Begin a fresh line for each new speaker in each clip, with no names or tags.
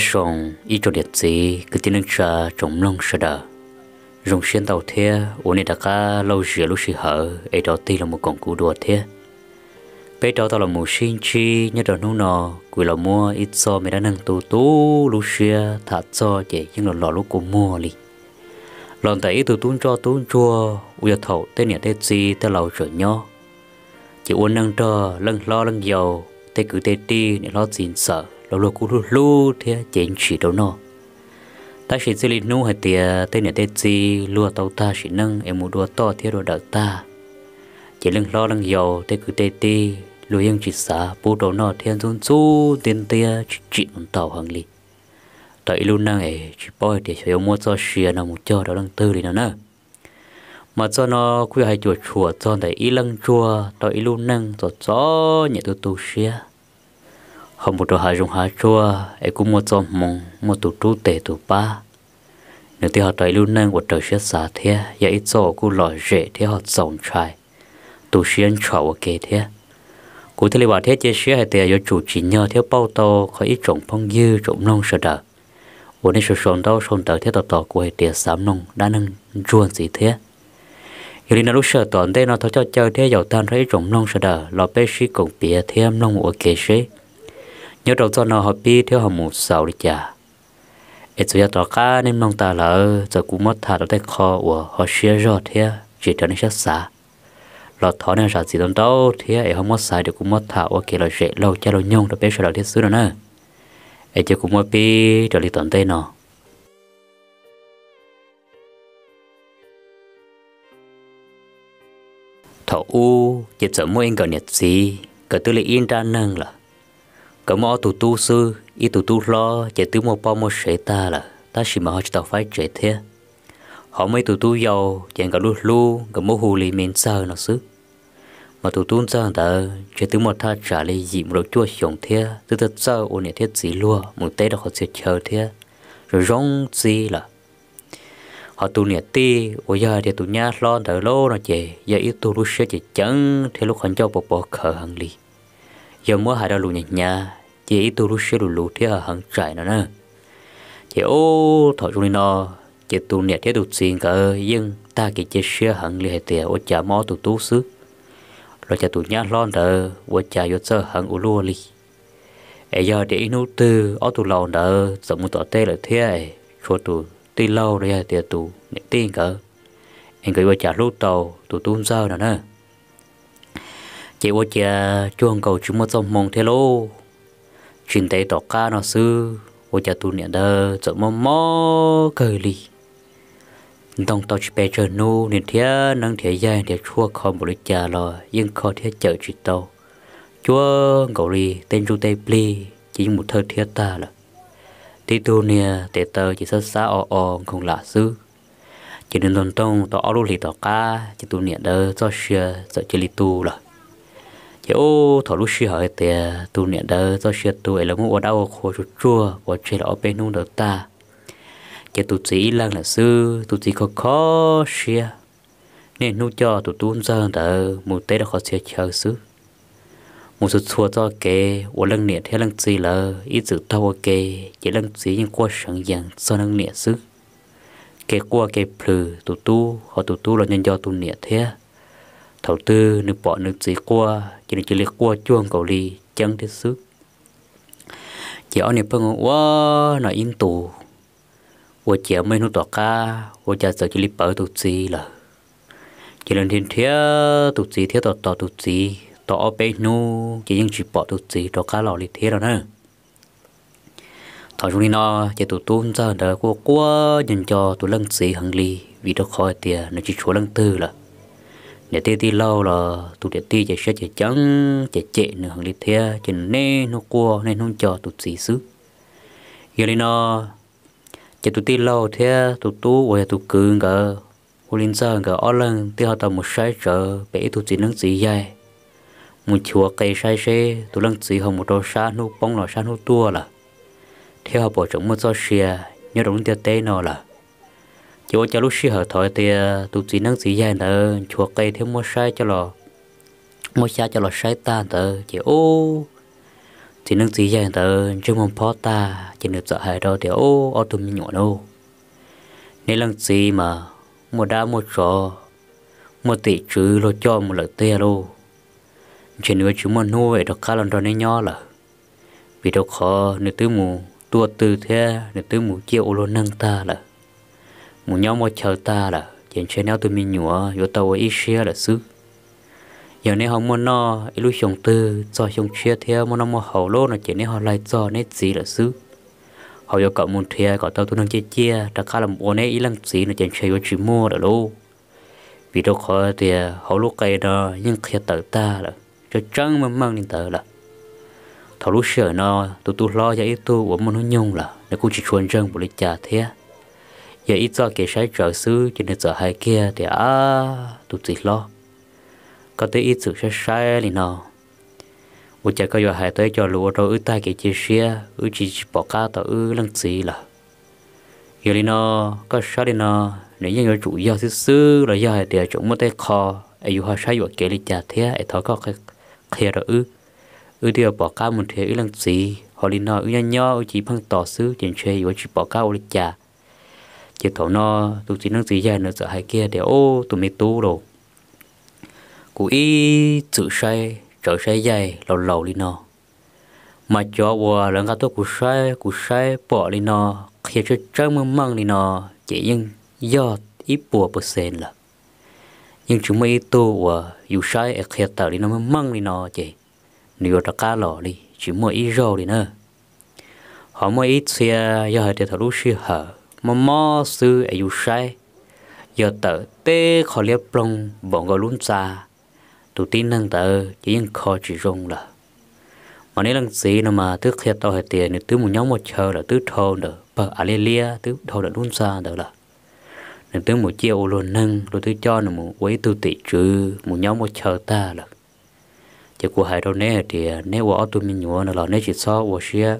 sông ít cho điện gì cứ tin cha trồng lông sợ đờ dùng xuyên tàu thế ổn định cả lâu dìa lúc xì hở ấy đó tì là một con cú đùa thế bây đó tao là một sinh chi nhớ đó nô nọ quỳ là mua ít so mày đã nâng tu tu lúc xia thả cho chỉ nhưng là lọ lúc cô mua li lần tới tu tuôn cho tuôn chua uya thầu tên nhà tên gì tên lầu rửa nho chỉ uốn nâng cho lâng lo lâng dầu tên cứ tên đi để lo xin sợ lo lo cú lu lu thì chén chỉ đâu nó ta chỉ xử lý nu hay tiệt tên nhà tên gì lúa tàu ta chỉ nâng em muốn đua to thì đồ đợt ta chỉ lưng lo lưng dầu thế cứ tê tê lúa yên chỉ xả bố đồ nó thiên run su tiền tia chỉ chỉ muốn tàu hàng li tại luôn nâng ấy e, chỉ bôi để cho mua cho xìa nào một cho đó đang tư đi nó nữa mà cho nó quy hai chùa chùa cho tại y lăng chùa tại ý luôn năng cho cho nhẹ tôi tu xìa hôm bữa hà dùng hà chua ấy cũng một cho mông một tụt trụ tệ tụ ba nếu thì họ tới lưu nâng của trời xét xả thế giờ ít cho cũng lò rễ thế họ sống trai tụ xuyên chảo kê thế cụ thể là bà thế chế xế hay tệ do chủ chỉ nhờ theo bao to, có ít trồng phong dư trồng nông sợ đỡ ổn định sự sống đau sống tới thế tò tò của hệ tệ sám nông đã nâng ruộng gì thế giờ đi nào lúc sợ tổn thế nó thôi cho chơi thế giàu tan thấy trồng nông sợ đỡ lò bê xí cùng bìa thêm nông ở kê xế nhớ đầu cho nó họ biết theo họ mù sầu đi chả ít chủ yếu tỏ cá nên mong ta là giờ cũng mất thà đó thấy khó của họ xia rót thế chỉ cho nên sát xa lọt thọ nên sợ gì đâu đâu thế ấy không mất sai được cũng mất thà ok là dễ lâu cho lâu nhung được biết sợ là thiết xứ đó nữa ấy chỉ cũng mất biết trở đi tận tây nó thọ u chỉ sợ mỗi anh gần nhật gì cả tư lý in ra nâng là có mò tụ tu sư y tụ tu lo chạy tứ mò bao mò sẽ ta là ta chỉ mà họ chỉ tao phải chạy thế họ mấy tụ tu giàu chạy cả lúc lu cả mò hù lì miền sao nó xứ mà tụ tu sao ta chạy tứ mò tha trả lì gì đầu chua sống thế từ từ sao ôn nhẹ thiết gì lúa một tết đó họ sẽ chờ thế rồi rong gì là họ tu nhẹ ti ô giờ thì tụ nhá lo đỡ lô nó chạy, giờ ít tu lúc sẽ chạy chẳng thì lúc hắn cho bọc bọc khờ hàng lì giờ mua hai đau lù nhẹ nhàng chỉ tu lúc xe đủ lũ thế ở à, hàng trải nó nè chỉ ô thọ chung đi nó chỉ tu nhẹ thế đủ xin cả nhưng ta chỉ chỉ xe hàng liên hệ tiền ô chả mỏ tu tu xứ rồi chả tu nhát lon đỡ ô chả yết sơ hàng u lúa li ấy giờ để nấu tư ô tu lâu đỡ sống một tọt tê là thế ấy cho tu tê lâu đấy tiền tu nhẹ tiền cả anh gửi ô chả lúc tàu tu tu sao nữa nè chỉ ô chả chuông cầu chúng một dòng mong thế lô chuyện tế tỏ ca nó sư ô cha tu niệm đơ chợ mò mò cười lì đồng tàu chỉ bé chờ nu nên thế năng thế dài để chua không một lít trà lò nhưng khó thế chợ chỉ tàu chua ngầu lì tên chú tây pli chỉ một thơ thế ta là thì tu nè tế tờ chỉ sơ xa o o không lạ sư chỉ nên lần tông tỏ lô lì tỏ ca chỉ tu niệm đơ cho xưa sợ chỉ lì tu là chế ô thọ lúc xí hỏi thì tu niệm đỡ do xí tu ấy là muốn ở đâu khổ chua chua và chế là ở bên nung đỡ ta chế tu sĩ lang là sư tu sĩ khó khó xí nên nung cho tu tu dân đỡ một tế là khó xí chờ sư một sự thua cho kê ở lần niệm theo lần chỉ là ít sự thâu kê chỉ lần chỉ nhưng qua sẵn dàng sau lần niệm sư kê qua kê phử tu tu họ tu tu là nhân do tu niệm thế thầu tư nước bỏ nước chỉ qua chỉ là chỉ lấy qua chuông cầu ly chân thế sức chỉ ở nếp phong quá nó yên tù và chỉ ở mấy nút tỏ ca và chả sợ chỉ liệt bỏ tụ chỉ là chỉ lần thiên thiết tụ chỉ thiết tỏ tỏ tụ chỉ tọa bé nu chỉ những chỉ bỏ tụ chỉ tỏ ca lò liệt thế rồi nè thọ chúng đi nó chỉ tụ tuôn ra đỡ qua qua nhận cho tụ lăng sĩ hằng ly vì đó khỏi tiền nó chỉ chúa lăng tư là để tiêu tiêu lâu là tụt điện tiêu chạy xe chạy trắng chạy chạy nữa hàng đi thế trên nê nó cua nên không cho tụt gì xứ giờ lên nó chạy tụt tiêu lâu thế tụt tú hoặc tụt cường cả hoặc lên sơn cả ở lần tiêu họ tao một sai trở bể tụt gì nắng gì dài, một chùa cây sai xe tụt lăng gì không một đôi sa nô bóng là sa nô tua là theo họ bỏ trống một do xe nhớ đống tiêu tê nó là chỗ cho lúc xí hở thổi thì ờ, tụi chỉ năng sĩ vậy nữa chùa cây thêm mua sai cho lò mua sai cho lò sai ta nữa chị ô chỉ năng sĩ vậy nữa chứ mong phó ta chỉ được sợ hãi đâu thì ô ô tụi mình nhỏ đâu nên lần gì mà một đã một trò một tỷ trừ lo cho một lợi tê đâu chỉ nữa chúng mà nuôi được khá lần đó nên nhỏ là vì đâu khó nếu tứ mù tua từ thế nếu tứ mù chịu luôn nâng ta là mu nhau mo chờ ta là chẳng chơi nhau tụi mình nhúa vô tàu ít xia là xứ giờ này họ muốn nó ít lúc chồng tư cho chồng chia theo muốn nó mua hậu lô là chỉ này họ lại cho nét gì là xứ họ vô cậu muốn thia cậu tao tụi nó chia chia ta khá làm ổn ít lăng gì là chẳng chơi vô chỉ mua là lô vì đâu khó thì họ lúc cây đó nhưng khi tự ta là cho trắng mà mang lên tờ là thầu lúc sợ nó tụi tôi lo cho ít tôi của muốn nó nhung là nó cũng chỉ chuồn răng của lịch trà thế giờ ít cho cái sai trở sư cho nên giờ hai kia thì à tụt gì lo có tới ít sự sai sai thì nó một chả có giờ hai tới cho lúa rồi ứ tay cái chia xe ứ chỉ bỏ cá tao ứ lăng gì là giờ thì nó có sai thì nó nếu như người chủ do sư sư là do hai thì chúng mới tới kho ai yêu hoa sai vừa kia đi trả thế ai thọ có cái kia rồi ứ ứ thì bỏ cá một thế ứ lăng gì họ đi nó ứ nhau nhau chỉ phăng tỏ sư tiền chơi vừa chỉ bỏ cá ứ trả chỉ thổ nó tụ chỉ năng gì vậy nữa sợ hai kia để ô tụ mi tu đồ cụ ý chữ say trở say dày lầu lầu đi nó mà cho vua lần cả tôi cú say cú say bỏ đi nó khi cho trăng mông mông đi nó chỉ nhưng do ít bùa bớt sen là nhưng chúng mày tu và dù say ở khi tao đi nó mông mông đi nó chỉ nếu ta cá lỏ đi chỉ mua ít rau đi nữa họ mới ít xe do hai để thằng lúc xưa mà mò sư ấy dù sai giờ tớ tê khó liếp rong bọn gọi luôn xa tụ tin năng tớ chỉ những khó chỉ rong là mà nếu lần gì nó mà tức khi tao hệ tiền thì tứ một nhóm một chờ là tứ thô đỡ bờ à lia lia tứ thô đỡ luôn xa đỡ là nên tứ một chiều luôn nâng rồi tứ cho nó một quấy tứ tỷ trừ một nhóm một chờ ta là chỉ của hai đâu nè thì nếu ở tụi mình nhớ là nếu chỉ so của xia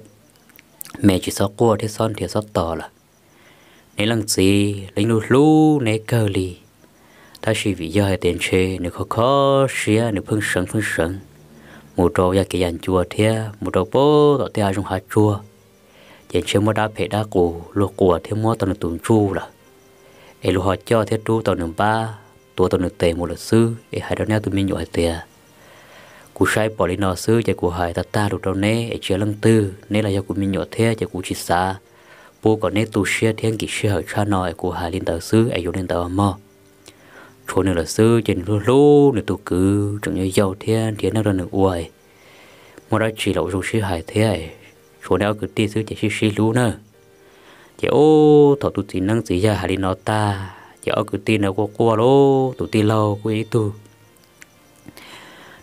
mẹ chỉ so cua thì son thì so tò là nên lần gì lính lụt lũ nè cơ lì ta chỉ vì giờ tiền chê nếu khó khó xia nếu phương sân phương sân một trâu ya cái dàn chùa thia một trâu bố tạo tia trong hạt chùa tiền chê mua đá phê đá cù luộc của thêm mua tao tụm chu là ấy lúc họ cho thiết chu tao nương ba tua tao nương tề một luật sư ấy hai đó neo tụi mình nhồi tia cú sai bỏ đi nọ sư chạy cú hai ta ta được đâu nè ấy chia lần tư nè là do cú mình nhồi thia chạy cú chỉ xa bố có nét tu sửa thiên kỷ sửa ở cha nội của hà linh tờ sư ấy dùng liên tờ mơ chỗ nữa là sư trên lô lô nữa tu cứ chẳng như giàu thiên thiên nó ra nữa uầy mà đã chỉ lậu dùng sư hải thế ấy chỗ nào cứ ti sư chỉ sư sư lú nữa chỉ ô thọ tu chỉ năng chỉ ra hà linh nó ta chỉ ở cứ ti nào qua qua lô tu ti lâu quý ấy tu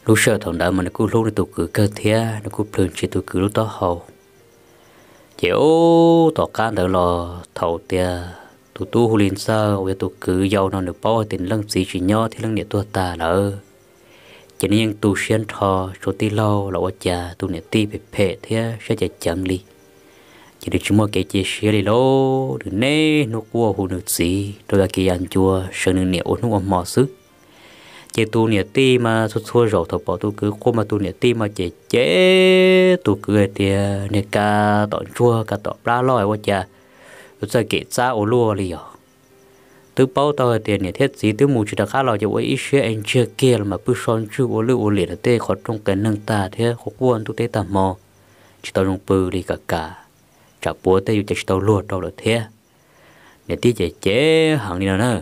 lúc sợ thằng đã mà nó cứ lú nó tu cứ cơ thế nó cứ thường chỉ tu cứ lúc đó hậu chiếu tỏ can thở lò thầu tiền tụ tu hù linh sơ về tụ cứ giàu non được bao tiền lăng xí chỉ nhỏ thì lăng địa tua ta lỡ chỉ nên tu xuyên thọ số tí lâu là quá già tu niệm ti bị phê thế sẽ chạy chậm đi chỉ được chúng mua cái chia xe đi lô được nay nó cua hồ nước xí tôi là cái ăn chua sợ nương nẹo nó mỏ sức chế tu nè ti mà thua thua rổ thọ bỏ tu cứ cô mà tu nè ti mà chế chế tu cứ thì nè cả tọt chua cả tọt ra loi quá chà rồi sẽ kể ra ô lúa liền từ bao tao thì nè thiết gì từ mù chỉ đặc khá lòi cho ấy xe anh chưa kia mà cứ son chữ ô lúa ô liền là tê khó trong cái nâng ta thế khó quan tu tê tạm mò chỉ tao dùng bự đi cả cả chả bố tê yêu chỉ tao lúa tao là thế nè ti chế chế hàng đi nào nữa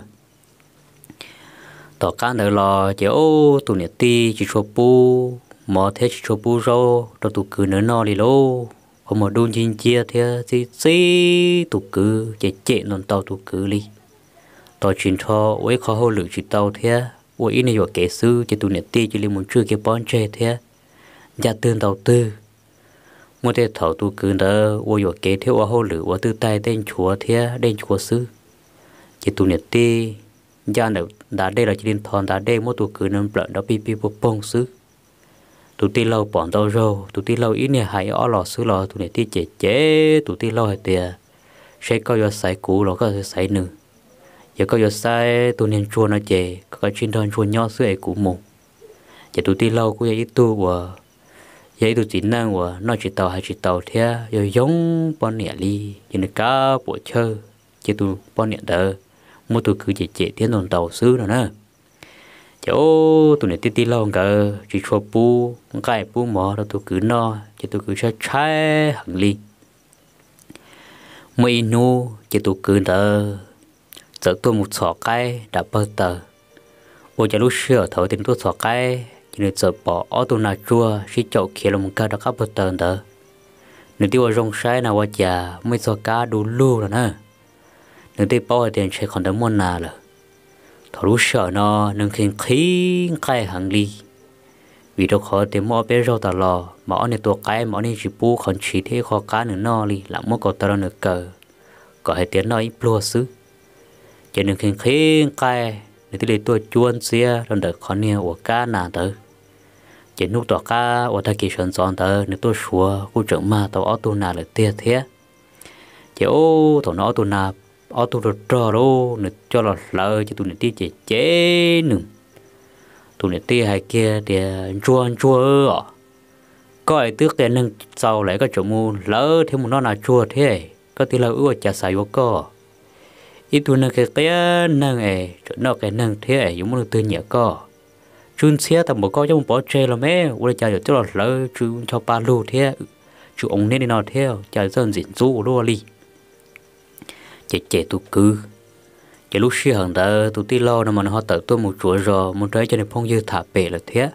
tỏ cá nữa là chỉ ô tụ nè ti chỉ cho bu mà thế chỉ cho bu rồi rồi tụ cứ nữa no đi lô không mà đun chín chia thế thì xí tụ cứ chỉ chạy non tàu tụ cứ đi tỏ chuyện cho với khó hậu lửa chỉ tàu thế với ý này vào kẻ sư chỉ tụ nè ti chỉ liên muốn chưa cái bón chơi thế gia dạ tương tàu tư mua thế thầu tụ cứ đó với vào kẻ thế ủa hậu lửa với tư tay đen chúa thế đen chúa sư chỉ tụ nè ti gia nữa đã đây là chỉ điện thon đã đây mỗi tụ cử nên lợn đó pi pi bộ bông xứ tụ ti lâu bỏn đâu rô tụ ti lâu ít nè hãy ó lò xứ lò tụ này ti chế chế tụ ti lâu hay tiền sẽ có do sai cũ lò có sai nữ giờ có do sai tụ nên chua nó chế có cái chuyên đơn chua nhau xứ ấy cũ mù giờ tụ ti lâu cũng vậy ít tu của vậy tụi chỉ năng của nó chỉ tàu hay chỉ tàu thế rồi giống bọn nẻ ly như là cá bộ chơi chứ tụi bọn nẻ đỡ mua tôi cứ chỉ chỉ tiếng đồn tàu xứ rồi nè chỗ tụi này tít tít lâu cả chỉ cho bu cái bu mỏ đó tôi cứ no chỉ tôi cứ cho trái hàng ly mấy nu chỉ tôi cứ đỡ giờ tôi một sọ cái đã bơ tờ ôi chả lúc xưa thở tìm tôi sọ cái chỉ nên giờ bỏ ở tôi nào chua chỉ chỗ kia là một cái đã cắp bơ tờ nữa nếu tiêu rong sai nào qua già mấy sọ cá đủ lưu rồi nè nên đi bao tiền chơi còn đấm môn nào rồi thọ lúc sợ nó nên khiến khí cái hàng ly vì đâu khó tiền mua bé rau ta lo mà ở nơi tổ cái mà nơi chỉ bu còn chỉ thế khó cá nữa no đi là mua có tao nữa cờ có hệ tiếng nói plua xứ cho nên khiến khí cái nên tôi lấy tôi chuôn xia rồi đợi con nè của cá nào tới chỉ nút tổ cá ở thay kỳ sơn giòn tới nếu tôi xua cô trưởng mà tàu ở tu nà là tia thế chỉ ô thổ nó tu nà ở tụ được trò đô nè cho là lỡ cho tụ nè tia chế chế nè tụ nè tia hai kia thì chua chua ở coi tước cái nâng sau lại có chỗ mu lỡ thêm một nó là chua thế à? có tí là ưa chả xài vô co ít tụ nè cái cái nâng ấy à, chỗ nó cái nâng thế ấy à, giống như tư nhẹ co chun xe tầm một cho một bỏ chê là mẹ ưa chả được cho là lỡ chun cho ba lô thế chú ông nên đi nào theo chả dân dịch du lô li chế chế tu cứ chế lúc xưa hằng ta tu ti lo nó mà nó họ tự tu một chuỗi rò một trái cho nên phong dư thả bể là thế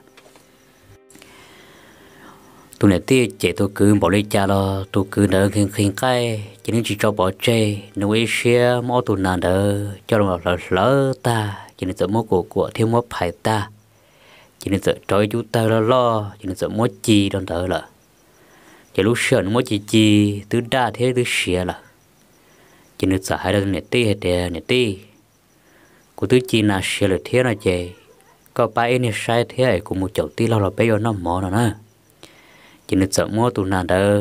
tu này ti chế tu cứ bỏ lấy cha lo tu cứ đỡ khiên khiên cay chỉ nên chỉ cho bỏ chê nó ấy xưa mỗi tu nào đỡ cho nó là lỡ ta chỉ nên tự mỗi cổ của thêm mỗi phải ta chỉ nên tự trói chú ta lo lo chỉ nên tự mỗi chi đơn thở là chỉ lúc xưa nó mỗi chỉ chi tứ đa thế tứ xia là chỉ nước sợ hai đứa nè tê hết tê nè tê cô thứ chi là xe lửa thế là chè có ba anh này sai thế ấy cũng một chậu tê lâu là bây giờ nó mò rồi nè chỉ nước sợ mua tụ nà đó,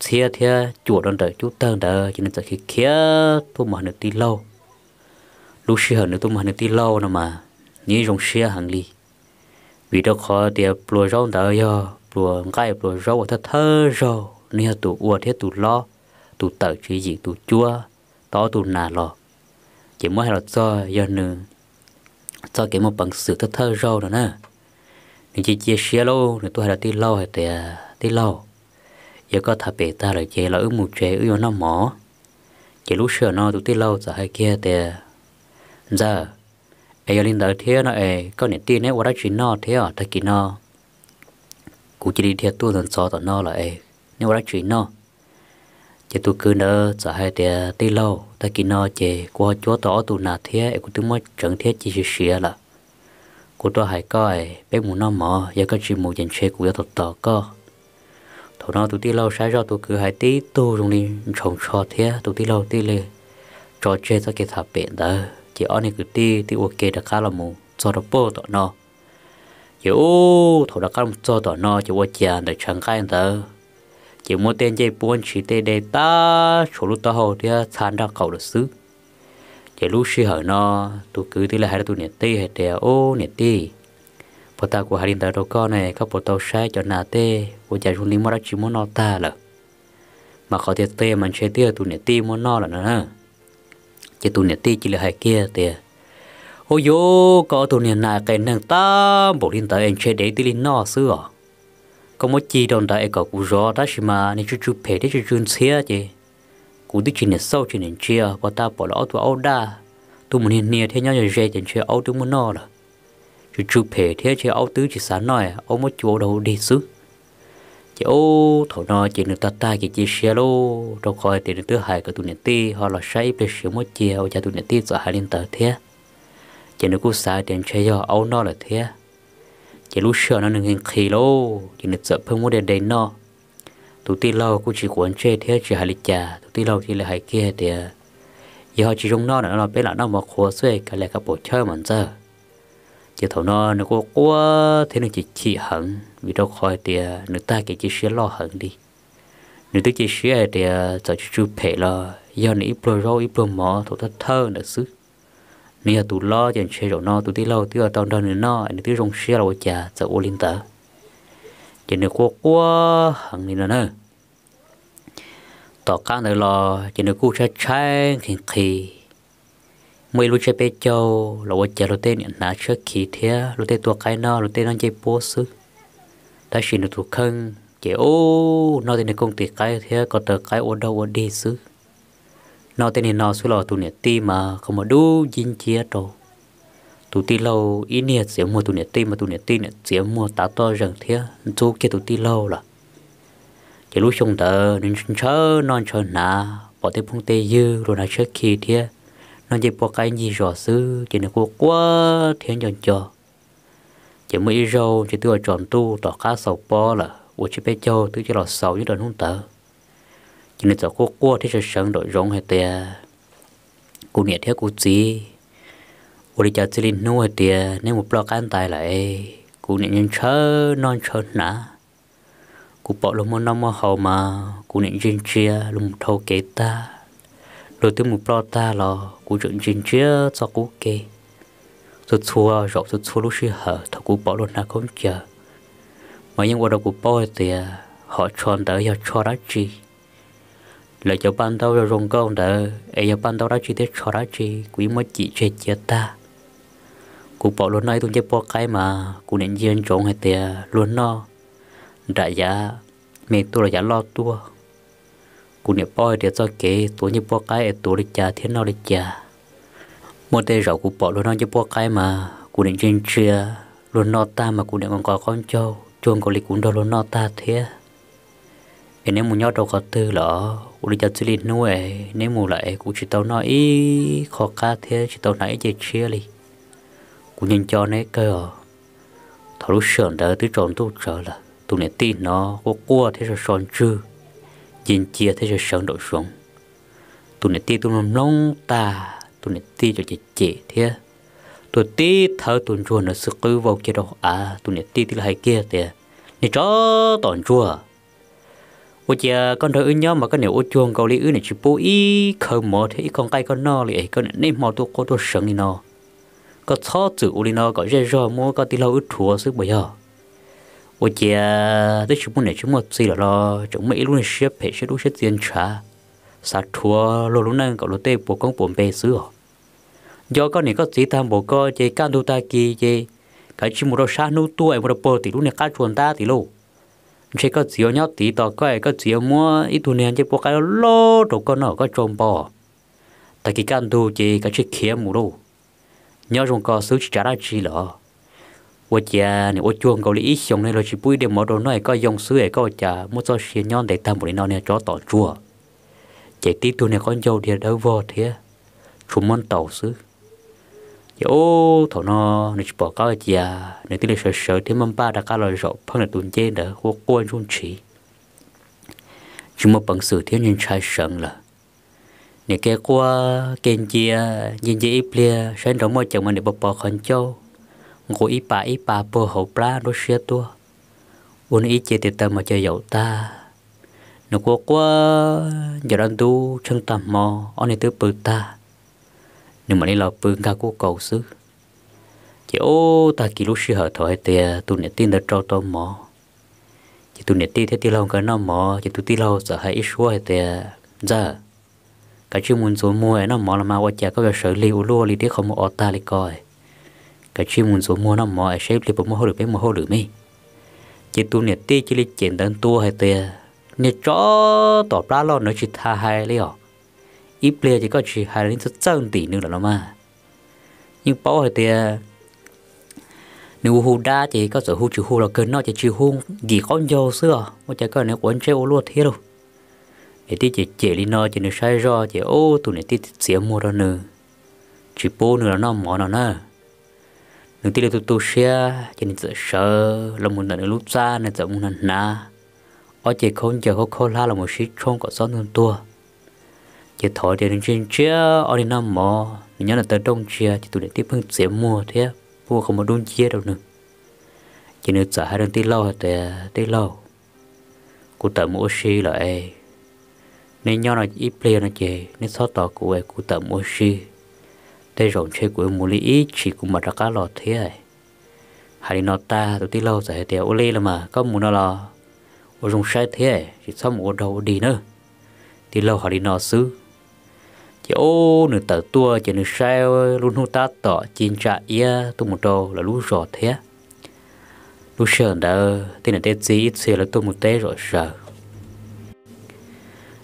xe thế chuột đang đợi chú tơ đờ chỉ nước sợ khi kia tôi mà nè tê lâu lúc xe hở nè tôi mà nè tê lâu nè mà nhí rong xe hàng ly vì đâu khó thì plua rau đờ yo plua ngay plua rau thật thơ rồi nên tụ uo thế tụ lo tụ tờ chỉ gì tụ chua tỏ tù nà lò chỉ mới là cho giờ nữa cho cái một bằng sự thơ thơ rau đó nè nên chỉ chia sẻ lâu nên tôi hay là tí lâu hay tè tí lâu giờ có thà bể ta lại chế là ước một chế ước nó mỏ chỉ lúc sửa nó tụi tí lâu giờ hay kia thì giờ ai lên đời thế nó ai có nền tin ấy qua đó chuyện nó thế à thay kỳ nó cũng chỉ đi theo tôi dần cho tận nó là ai nếu qua đó chuyện nó chỉ tôi cứ nỡ trả hai tiền tê lâu ta kỹ nó chỉ qua chỗ tỏ tụ nà thế của tôi mới chẳng thế chỉ xìa là của tôi hai coi bé muốn nó mỏ giờ có chỉ một dành xe của tôi tỏ co thổ nó tụi tê lâu sai cho tôi cứ hai tí tu trong đi trồng cho thế tụi tê lâu tê lê trò chơi ta cái thả bện đó chỉ ở này cứ tê tê ok đã khá là mù cho nó bơ tỏ nó chỉ ô thổ đã khá là mù cho tỏ nó chỉ qua chàng để chẳng khai nữa chỉ muốn tên chơi buôn chỉ tên để ta chỗ lúc ta hồ thì chán ra cầu được xứ chỉ lúc xí hở nó tụ cứ thế là hai tụ nẹt tê hết đè ô nẹt tê bộ ta của hai đinh ta đâu con này các bộ tàu sai cho nà tê của cha xuống linh mua ra chỉ muốn nó ta là mà có tiền tê mình chơi tê tụ nẹt tê muốn nó là nó chỉ tụ nẹt tê chỉ là hai kia tê ôi yo có tụ nẹt này cái nàng ta bộ đinh ta em chơi đấy thì linh nó xưa có một chi đòn đại có cú gió đó chỉ mà nên chú chú phê để chú chú xe chứ cú đi chỉ nên sau chỉ nên chia và ta bỏ lỡ tụ áo đa tụ muốn hiện nia thế nhau rồi dễ chỉ chơi áo tụ muốn nọ rồi chú chú phê thế chơi áo tứ chỉ sáng nói áo một chỗ đầu đi xứ chỉ ô thổ nọ chỉ được ta ta chỉ chia xe lô đâu khỏi thì được thứ hai cái tụ nên ti họ là say để sửa một chiều cho tụ nên ti sợ hai liên tờ thế chỉ được cú sai tiền chơi do áo nọ là thế chỉ lúc sợ nó nên khí lô chỉ nên sợ phương mua đến đầy nó tụ ti lâu cũng chỉ cuốn chơi thế chỉ hai lịch trà tụ ti lâu chỉ là hai kia thì giờ chỉ trong nó là nó biết là nó mà khóa xuôi cái là các bộ chơi mà giờ chỉ thấu nó nó có quá thế nó chỉ chỉ hẳn vì đâu khỏi thì người ta cái chỉ sẽ lo hẳn đi nếu tôi chỉ sẽ thì sợ chỉ chụp phê lo do này ít bồi rau ít bồi mỏ thầu thơ thơ nữa xứ nếu tụ lo chẳng chơi rồi nó tụ tí lâu tí ở tao đơn nữa nó anh tí rong xe rồi chả sợ ô linh tờ chỉ nếu cô quá hằng nên nữa tỏ cá nữa lo chỉ nếu cô chơi chơi thì khi mấy lúc chơi bé châu là ô chả lúc tên nhận ná chơi khí thế lúc tên tua cái nó lúc tên đang chơi bố sư ta chỉ nếu tụ khăn chỉ ô nó thì nếu công ty cái thế có tờ cái ô đâu ô đi xứ nó tên nên nó xui lò tụi nè ti mà không mà đu dinh chia trâu tụi ti lâu ý nè sẽ mua tụi nè ti mà tụi nè ti nè sẽ mua tá to rằng thế chỗ kia tụi ti lâu là chỉ lúc chúng ta nên chớ non chờ nà bỏ thêm phong tê dư rồi là chơi khi thế nó chỉ bỏ cái gì rõ sư chỉ là cố quá thiên chọn chờ chỉ mới râu chỉ tôi chọn tu tỏ cá sầu po là của chỉ bé châu tôi chỉ là sầu như đợt không tử cho nên cháu cô cô thì sẽ sống đội rong hay tiề cô nhẹ theo cô chí cô đi chào chị linh nuôi hay tiề nên một block ăn tài lại cô nhẹ nhân chớ non chớ nã cô bỏ lông mông năm hầu mà cô nhẹ chân chia lông thâu kế ta rồi tới một block ta lò cô chuyện chân chia cho cô kế rồi chua rồi rồi chua lúc suy hở thằng cô bỏ luôn là không chờ mà những quả đầu cô bỏ thì họ chọn tới giờ cho đó chi là cho ban đầu là rong công đỡ ấy giờ ban đầu đã chỉ thế cho đã chi quý mất chỉ chết chết ta cụ bỏ luôn nay tôi chơi bỏ cái mà cụ nên riêng trộn hay tiề luôn no đã giá mẹ tôi là giá lo tua cụ nên bỏ để cho kế tôi như bỏ cái tôi đi chả thế nào đi chả một tay rậu cụ bỏ luôn nay chơi bỏ cái mà cụ nên riêng chia luôn no ta mà cụ nên còn có con trâu chuông có lịch cũng đâu luôn no ta thế em muốn nhớ đâu có tư lỡ uli cho chili nuôi nếu mù lại cũng chỉ tao nói khó ca thế chỉ tao nãy chỉ chia li cũng nhìn cho nấy cơ thằng lúc sườn đó tới tròn tôi trở là tôi này tin nó có qua thế rồi sòn chư nhìn chia thế rồi sờn đổ xuống tôi này tin tôi nó nông ta tôi này tin cho chị chị thế tôi tí thở tụi chuồn nó sực cứ vào kia đâu à tôi này tin thì là hai kia thế nên cho toàn chua một giờ con đôi nhớ mà con nếu ô chuông cầu lý này chỉ bố ý không mở thế con cây con no lại con nên mò tôi có tôi sướng đi nó có thọ chữ ô nó có mua có tí lâu ư thua sức bây giờ một giờ chúng mình này chúng một gì là lo chúng luôn xếp phải xếp đủ xếp tiền trả sát thua lô lúc nãy cậu lô tê bố con bổn bề xứ do con này có gì tham bộ co chơi can đô ta kỳ chơi cái chỉ một đôi sát nô tuổi một đôi bồ thì lúc này cá chuồn ta thì lâu chỉ có chiếu nhóc tí tao có có chiếu mua ít tu nền chỉ bỏ cái lô đồ con nó có trộm bỏ, tại cái căn tu chỉ cái chỉ khía mù đồ, nhớ trong có xứ chỉ trả ra chi lỡ, ô cha này ô chuông cầu lý xong này rồi chỉ bui để mở đồ này có dùng xứ để có cha mua cho xí nhon để tam bụi nó này cho tỏ chùa, chỉ tí tu này con dâu thì đâu vô thế chúng món tàu xứ giờ ô thọ nó nó chỉ bỏ cao giờ nếu tí là sợ sợ thì mâm ba đã cao rồi rộ phân là tuần trên đó cô quên run chỉ chúng mà bằng sự thiếu nhân sai sẵn là nếu cái qua kênh chia nhìn dễ ít lia sẽ đóng một chồng mà để bỏ bỏ khẩn châu ngủ ít bà ít bà bơ hậu bra nó xe tua ôn ít chia thì tâm mà chơi dậu ta nếu qua qua giờ đang tu chân tầm mò ông này tới bự ta nhưng mà đi là phương ca của cầu xứ, chỉ ô ta kỳ lúc sư hở thổi thì tôi nhận tin được trâu tao mò chỉ tôi nhận tin thế thì lâu cái nó mò chỉ tôi tin lâu sợ hay ít xua thì giờ dạ. cái chuyện muốn số mua nó mò là mà qua chả có việc xử lý u lý thế không một ta lý coi cái chuyện muốn số mua nó mò ai xếp lý bộ mua được bé mua hồ được mi chỉ tôi nhận tin chỉ lý chuyện đơn tua hay thì nhận chó tỏ ra lo nói chuyện tha hay lý hả ít bia chỉ có chỉ hai đến số trăm tỷ nữa là nó mà nhưng bảo thì à, nếu hù đa chỉ có sở hù chữ hù là cần nó chỉ chữ hù gì con dâu xưa mà chỉ có nếu quấn treo luôn thế đâu để tí chỉ chỉ đi nó chỉ nó sai do chỉ ô tụi này tí xiêm mua đó nữa chỉ bố nữa là nó mỏ nó nữa nếu tí là tụi tụi xia chỉ nên sợ sợ là muốn là lúc xa nên sợ muốn là na ở chỉ không chờ không khô la là một sĩ không có gió nương tua chỉ thổi để đến trên chia ở đây năm mò mình nhớ là tới đông chia chỉ tụi để tiếp phương dễ mua thế mua không một đun chia đâu nữa chỉ nếu trả hai đơn tí lâu thì tí lâu cụ tẩm mua xi là e nên nhau là ít plea nó chê nên sót tỏ của e cụ tẩm mua xi thế rộng chơi của mua lý ít chỉ cũng mà ra cá lọt thế này hai nó ta tụi tí lâu giải tiền ô lê là mà có muốn nó là ô dùng sai thế chỉ xong một đầu đi nữa tí lâu họ đi nó xứ chỉ ô nửa tờ tua chỉ nửa sao luôn hút ta tỏ chín trại ia tu một trâu là lúc rõ thế lúc sợ đỡ thì là tết gì ít xì là tu một tê rồi sợ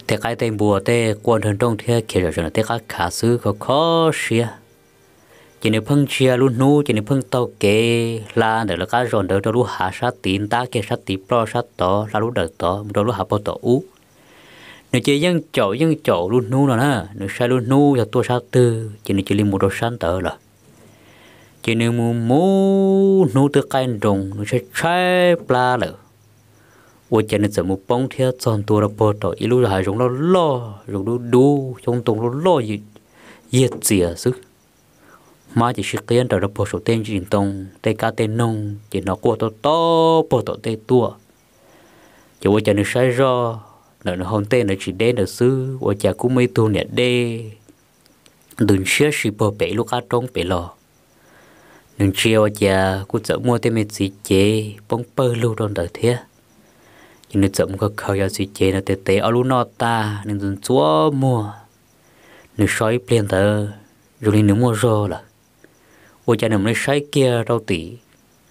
thế cái tên bùa tê quan thần trong thế kia rồi là tê cái khả sư có khó xia chỉ nửa phân chia luôn nu chỉ nửa phân tàu kê là để là cái rồi đỡ cho lúc hạ sát tín ta kia sát tín pro sát tỏ là lúc đỡ tỏ đỡ lúc hạ bao tỏ ú nó chỉ dân chỗ dân chỗ luôn nu rồi nè nó sai luôn nu cho tôi sao từ, chỉ nó chỉ lên một đồ sáng tờ là, chỉ nên mua mua nu từ cái đồng, nó sẽ sai pla rồi ô chỉ nó chỉ một bông theo chọn tôi là bỏ tờ ít lúc hai rồng nó lo rồng nó đu trong tùng nó lo gì giết gì à sức mà chỉ sự kiện đó là bỏ số tên chỉ tông tên cá tên nông chỉ nó qua to to bỏ tổ tên tua chỉ ô chỉ nó sai rồi nó nó hôn tên nó chỉ đê nó sư ô chả cũng mấy tu nè đê đừng chia sẻ bờ bể lúc ăn trong bể lò đừng chia ô chả cũng chợ mua thêm mấy gì chế bông bơ lưu đòn đời thế nhưng nó chậm có khâu ra gì chế nó tê tê ở lúc nó ta nên dùng chúa mua nó xoay plien thờ rồi nó mua rồi là ô chả nó mới xoay kia đâu tí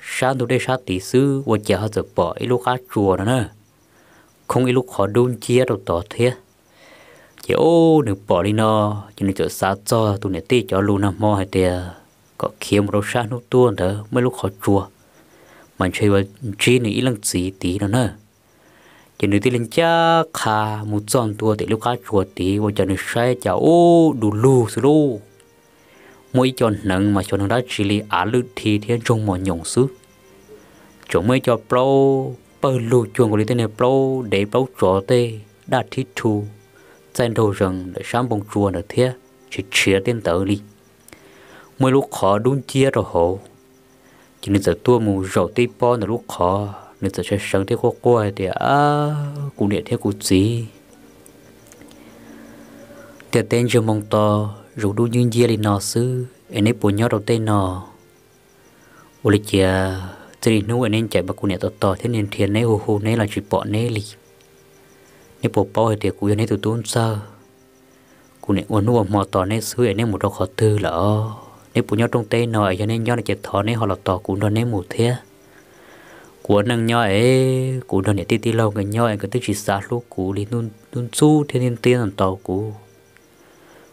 sáng tôi đây sáng tí sư ô chả họ chợ bỏ lúc ăn chùa nữa คงอีลูกขอดูนเจียเราต่อเทียจะโอ้หนึ่งปอลีนอจะหนึ่งจะสาจอตัวเน่ตีจอลูน้ำมอให้เตียก็เขียมรสชาติหนุ่มตัวเถอะไม่ลูกขอจัว มันใช่ว่าจีนี่อีลังสีตีนั่นเนอะจะหนึ่งตีลังจ้าคามุจอนตัวแต่ลูกค้าจัวตีว่าจะหนึ่งใช้จะโอ้ดูลูสิลูกมวยจอนหนังมาชนทางด้านชิลีอาลุทีเทียนจงมอนหยงซือจงไม่จอดโปร bờ lù chuồng của lý tên này bao để bao chó tê đã thịt thù trên đầu rừng để sáng bông chùa nữa thế chỉ chia tên tớ đi mỗi lúc khó đun chia rồi hộ chỉ nên giờ tua mù rầu tê po là lúc khó nên giờ sẽ sáng thế cô cô thì à cũng điện thế cũng gì thì tên giờ mong to rủ đun như chia đi nọ sư anh ấy buồn nhớ đầu tên nọ ôi chia chỉ nấu anh em chạy bạc cuốn tọt tọt thế nên thiên này hồ hồ này là chỉ bỏ này lì nếu bỏ bao thì cũng này tụi tôi sao cuốn này uốn uốn mò tọt này xưa anh em một đồ khó tư là nếu bộ nhau trong tay nồi cho nên nhau này chạy thọ này họ là tọt cuốn đó này một thế của năng nhau ấy của đơn này tít tít lâu người nhau ấy cái tức chỉ xa lúc cũ đi nun nun su thế nên tiên làm tàu cũ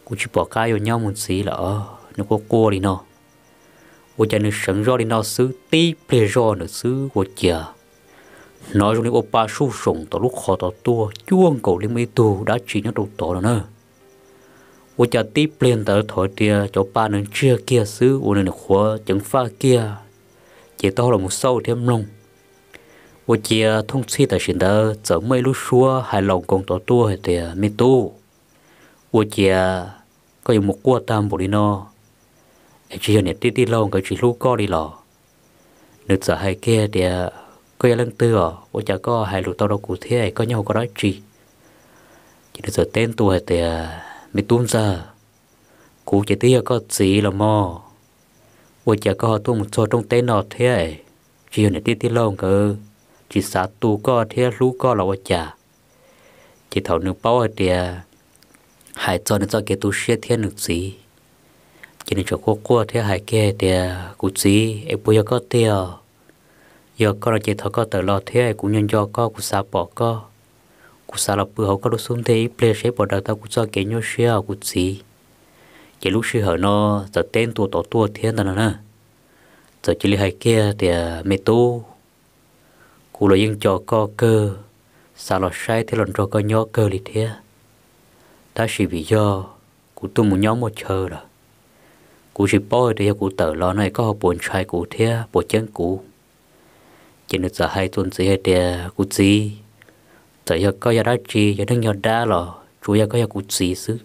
cũ chỉ bỏ cai vào nhau một xí là nếu có cua thì nó nữ sẵn rõ đi nó xứ tí bề rõ nữ xứ của chờ nói rồi ô ba su sủng tổ lúc khó tổ tua chuông cầu liên mi tu đã chỉ nhớ đầu tổ rồi nè ô cha tí liền tờ thổi tia cho ba nên chia kia xứ ô nên khóa chẳng pha kia chỉ to là một sâu thêm lông ô chia thông si tại xin tờ chở mây lúc xua hài lòng công tổ tua hay tia mi tu ô chia có một cua tam bộ đi nó chỉ cho hiện tít tít lông cái chỉ lú co đi lò nước sợ hai kia thì à, quê lưng tư ở bố chả có hai lũ tao đâu cụ thế có nhau có đó chỉ chỉ được sợ tên tuổi thì à, mới tuôn ra cụ chỉ tiếc có gì là mò bố chả có tuôn một số trong tên nọ thế chỉ cho hiện tít tít lông cái chỉ xả tu co thế lú co là bố chả chỉ thầu nước bao thì à, hai cho nên cho cái tu xe thiên được gì chỉ nên cho cô cô thế hai kia thì cụ sĩ em bây giờ có tiền giờ là chỉ thôi có tờ lo thế cũng nhân cho có cụ sa bỏ có cụ sa là bữa có đốt xuống thế ít ple sẽ bỏ đầu ta cụ cho kể nhau xe cụ sĩ chỉ lúc xưa hở nó giờ tên tua tổ tua thế là nè giờ chỉ hai kia thì mẹ tu cụ là dân cho có cơ sa là sai thế lần cho có nhau cơ thì thế ta chỉ vì do cụ tu một nhóm một chờ rồi cú chỉ bôi để cú tớ lo này có buồn trai cú thia bộ chân cú chỉ được giờ hai tuần gì hết để cú gì giờ giờ có giờ đã chi giờ đang giờ đã lo chú giờ có giờ cú gì xứ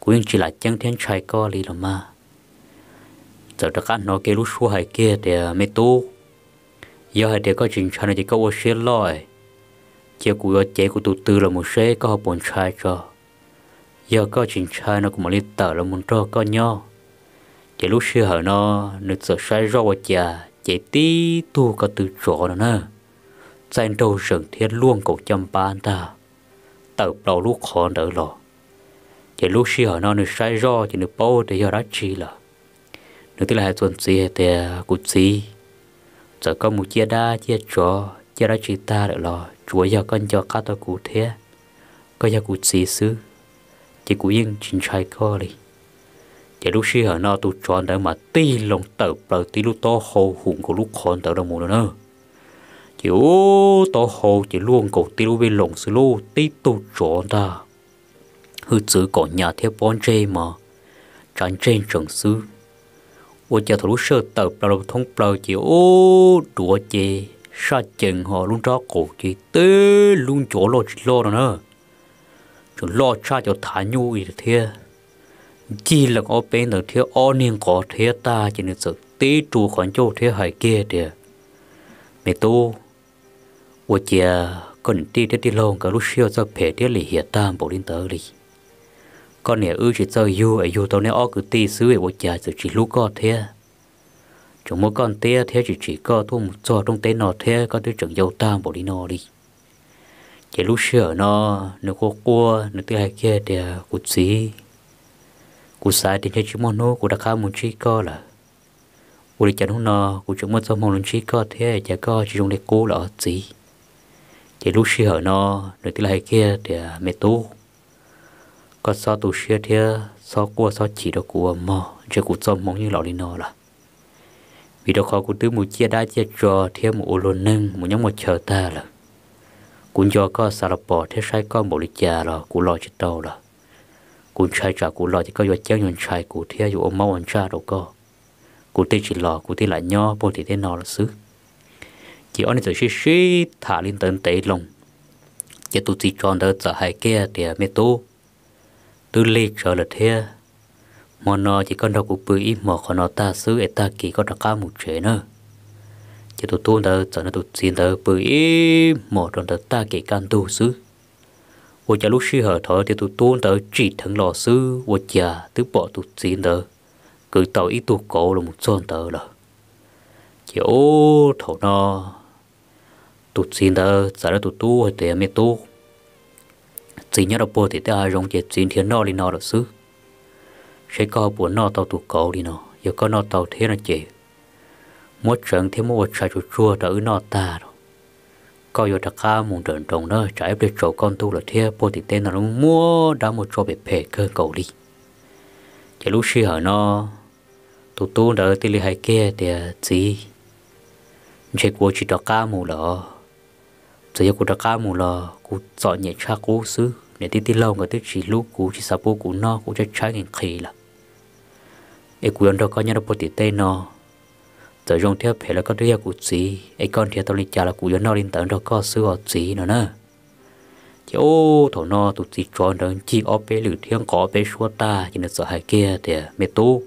cú chỉ là chân thiên trai co lì lo mà giờ đó các nó kia lúc xua hai kia để mấy tu giờ hai để có chuyện trai này chỉ có ô xe lòi chỉ cú giờ chế cú tụ tư là một xe có buồn trai cho giờ có chuyện trai nó cũng một lít tờ là muốn cho có nhau chỉ lúc xưa hở nó nước sợ sai rau chà chỉ tí tu có từ chỗ nó nè trên đầu sừng thiên luôn cổ chăm ban ta tập đầu lúc khó đỡ lò chỉ lúc xưa hở nó nước sai rau chỉ nước bao để giờ đã chi là nước là hai tuần xì tè cụt xì giờ có một chia đa chia chó chia đa chi ta đỡ lò chúa giờ con cho các ta cụ thế có giờ cụt xì xứ chỉ cụ yên chính trai co đi giờ dạ, lúc xưa hở nó tụ chọn để mà ti lòng tờ bờ ti lúc to hồ hùng của lúc còn tờ đồng mù nữa chỉ ô to hồ chỉ luôn cầu ti lúc bên lòng xí lô ti tụ chọn ta hư chữ cổ nhà theo bon chê mà tranh trên trần sư ô chờ lúc xưa tờ bờ đồng thông bờ chỉ ô đùa chê sa chừng họ luôn đó cổ chỉ tê luôn chỗ lo chỉ lo nữa chỉ lo cha cho thả nhu ý thế chỉ là có bên được thiếu ô niên có thế ta chỉ nên sự tí trụ khoản chỗ thiếu hải kia để mẹ tu ô chia còn đi thế đi lâu cả lúc siêu cho phe thế lì hiện ta bộ đến tới lì con nè ư chỉ cho yêu ở yêu tao nè ô cứ tí xứ ở ô chia sự chỉ lúc có thế chúng mỗi con tê thế chỉ chỉ có thu một trò trong tế nó thế có đứa trưởng dâu ta bộ đi nó đi chỉ lúc sửa nó nó có cua nó thứ hai kia thì à, cụt gì cú sai thì nhớ chúng món nô cú đã khá muốn chi co là cú đi chăn hôm nọ cú chúng món xong muốn chi co thế chả co chỉ dùng để cố là gì chỉ lúc xí ở nó rồi tí lại kia thì à, mẹ tu có so tu xí thì à, so cua so chỉ đó cua mò chứ cú xong mong như lọ đi nó là vì đó khó cú tứ mù chia đá chia trò thì à, mù ô lô nâng mù nhóm một chờ ta là cũng cho có sao bỏ thế sai con bộ lịch già là cú lo chết tàu là cụ trai trả cụ lò thì có dọa chéo nhon trai cụ thế dụ ôm máu ăn cha đâu có cụ tê chỉ lò cụ tê lại nho bố thì thế nọ là xứ chỉ ở đây rồi xí xí thả lên tận tế lồng chỉ tu chỉ chọn đỡ trả hai kia thì mẹ tu tu lê trở là thế mà nó chỉ còn đâu cụ bự ít mỏ nó ta xứ ta kỳ có đặc cá một chế nữa chỉ tu tu đỡ trả nó tu xin đỡ bự ít mỏ đỡ ta kỳ can tu xứ lúc xưa hở thở thì tụi tuôn tớ chỉ thằng lò sư sư 我家 tứ bỏ tụi xin tớ cứ tàu ít tụi cổ là một son tớ là chỗ ô thổ nó tụi xin tớ giờ đó tụi tu hay tụi em tu chỉ nhớ được bộ thì ta dùng chết xin thiên nó đi nó là sư sẽ có bộ nó tàu tụi cổ đi nó giờ có nó tàu thế là chỉ một trận thế một trận chua chua đỡ nó ta rồi coi yêu đặc ca muốn trần trồng nơi trái để chỗ con tu là thiê bố thì tên là nó mua đã một chỗ bề phê cơ cầu đi chỉ lúc xưa nó tu tu đã tới lì hai kia thì gì à, chỉ của chỉ đặc ca mù lọ chỉ của đặc ca mù lọ của chọn nhẹ cha cố xứ để tí tí lâu người tí chỉ lúc của chỉ bố của nó của trái trái ngành kỳ là ấy của ăn đó có nhà được bố tên nó tớ rong theo phải là con đứa của chị ấy con thì tao đi trả là của nó lên tận rồi có họ chị nữa nè chứ ô thổ nó tụt chị tròn đơn chị ở bé lử thiên có bé xua ta chỉ là sợ hai kia thì mẹ tu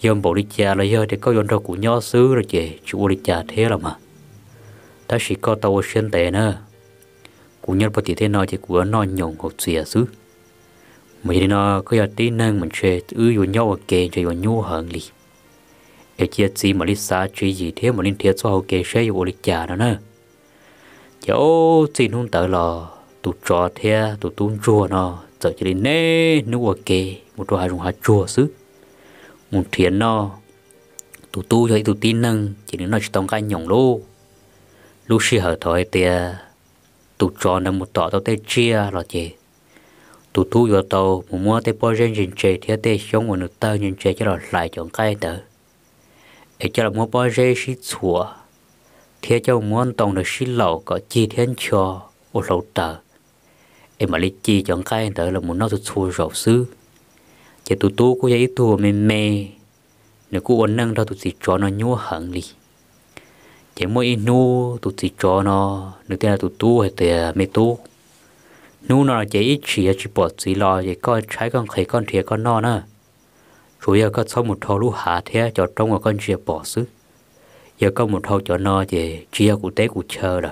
giờ bộ đi trả là giờ thì có dọn đâu của nhỏ sứ rồi chị chú đi trả thế là mà ta chỉ có tàu xuyên tệ nè của nhân bất thế nó chỉ của nó nhồng học à xìa sứ mình nó cứ giờ tí năng mình chơi ư dụ nhau ở kề chơi vào nhu hận liền เอเจียจีมาลิซาจีจีเทียมาลินเทียสว่าโอเคเชยโอลิจานะเนอะเจ้าจีนุ่นเต๋อหล่อตุจอเทียตุตุ้นจัวเนาะเจอจีลินเน่นึกว่าเกมุตัวหารุงหาจัวซึมุนเทียนเนาะตุตู้ใช้ตุตีนึงจีนุ่นน่าจะต้องการหยงลูลูชีเหอถอยเตียตุจอนั่งมุต่อตัวเตจียหล่อเจตุตู้อยู่ตัวมุมัวเตปอเจนจินเจเทียเตชงวันนุตเตอร์จินเจจะหล่อหลายจงใกล้เต๋อ ai cho là mua bao rê xí chùa thế cho muốn tông được xí lẩu có chi thiên cho ô lẩu tờ em mà lấy chi chọn cái tớ là muốn nó được chùa rầu sư chỉ tụt tu cũng vậy thua mê mê nếu cũng ổn nâng đâu tụt chỉ cho nó nhúa hận đi chỉ mỗi ít nu tụt chỉ cho nó nếu thế là tụt tu hay thế mê tu nu nó chỉ ít chỉ chỉ bỏ chỉ lo chỉ coi trái con khỉ con thiệt con no nữa chủ giờ có sống một thâu lũ hạ thế cho trong một con chia bỏ xứ giờ có một thâu cho nó về chia cụ tế cụ chờ đó,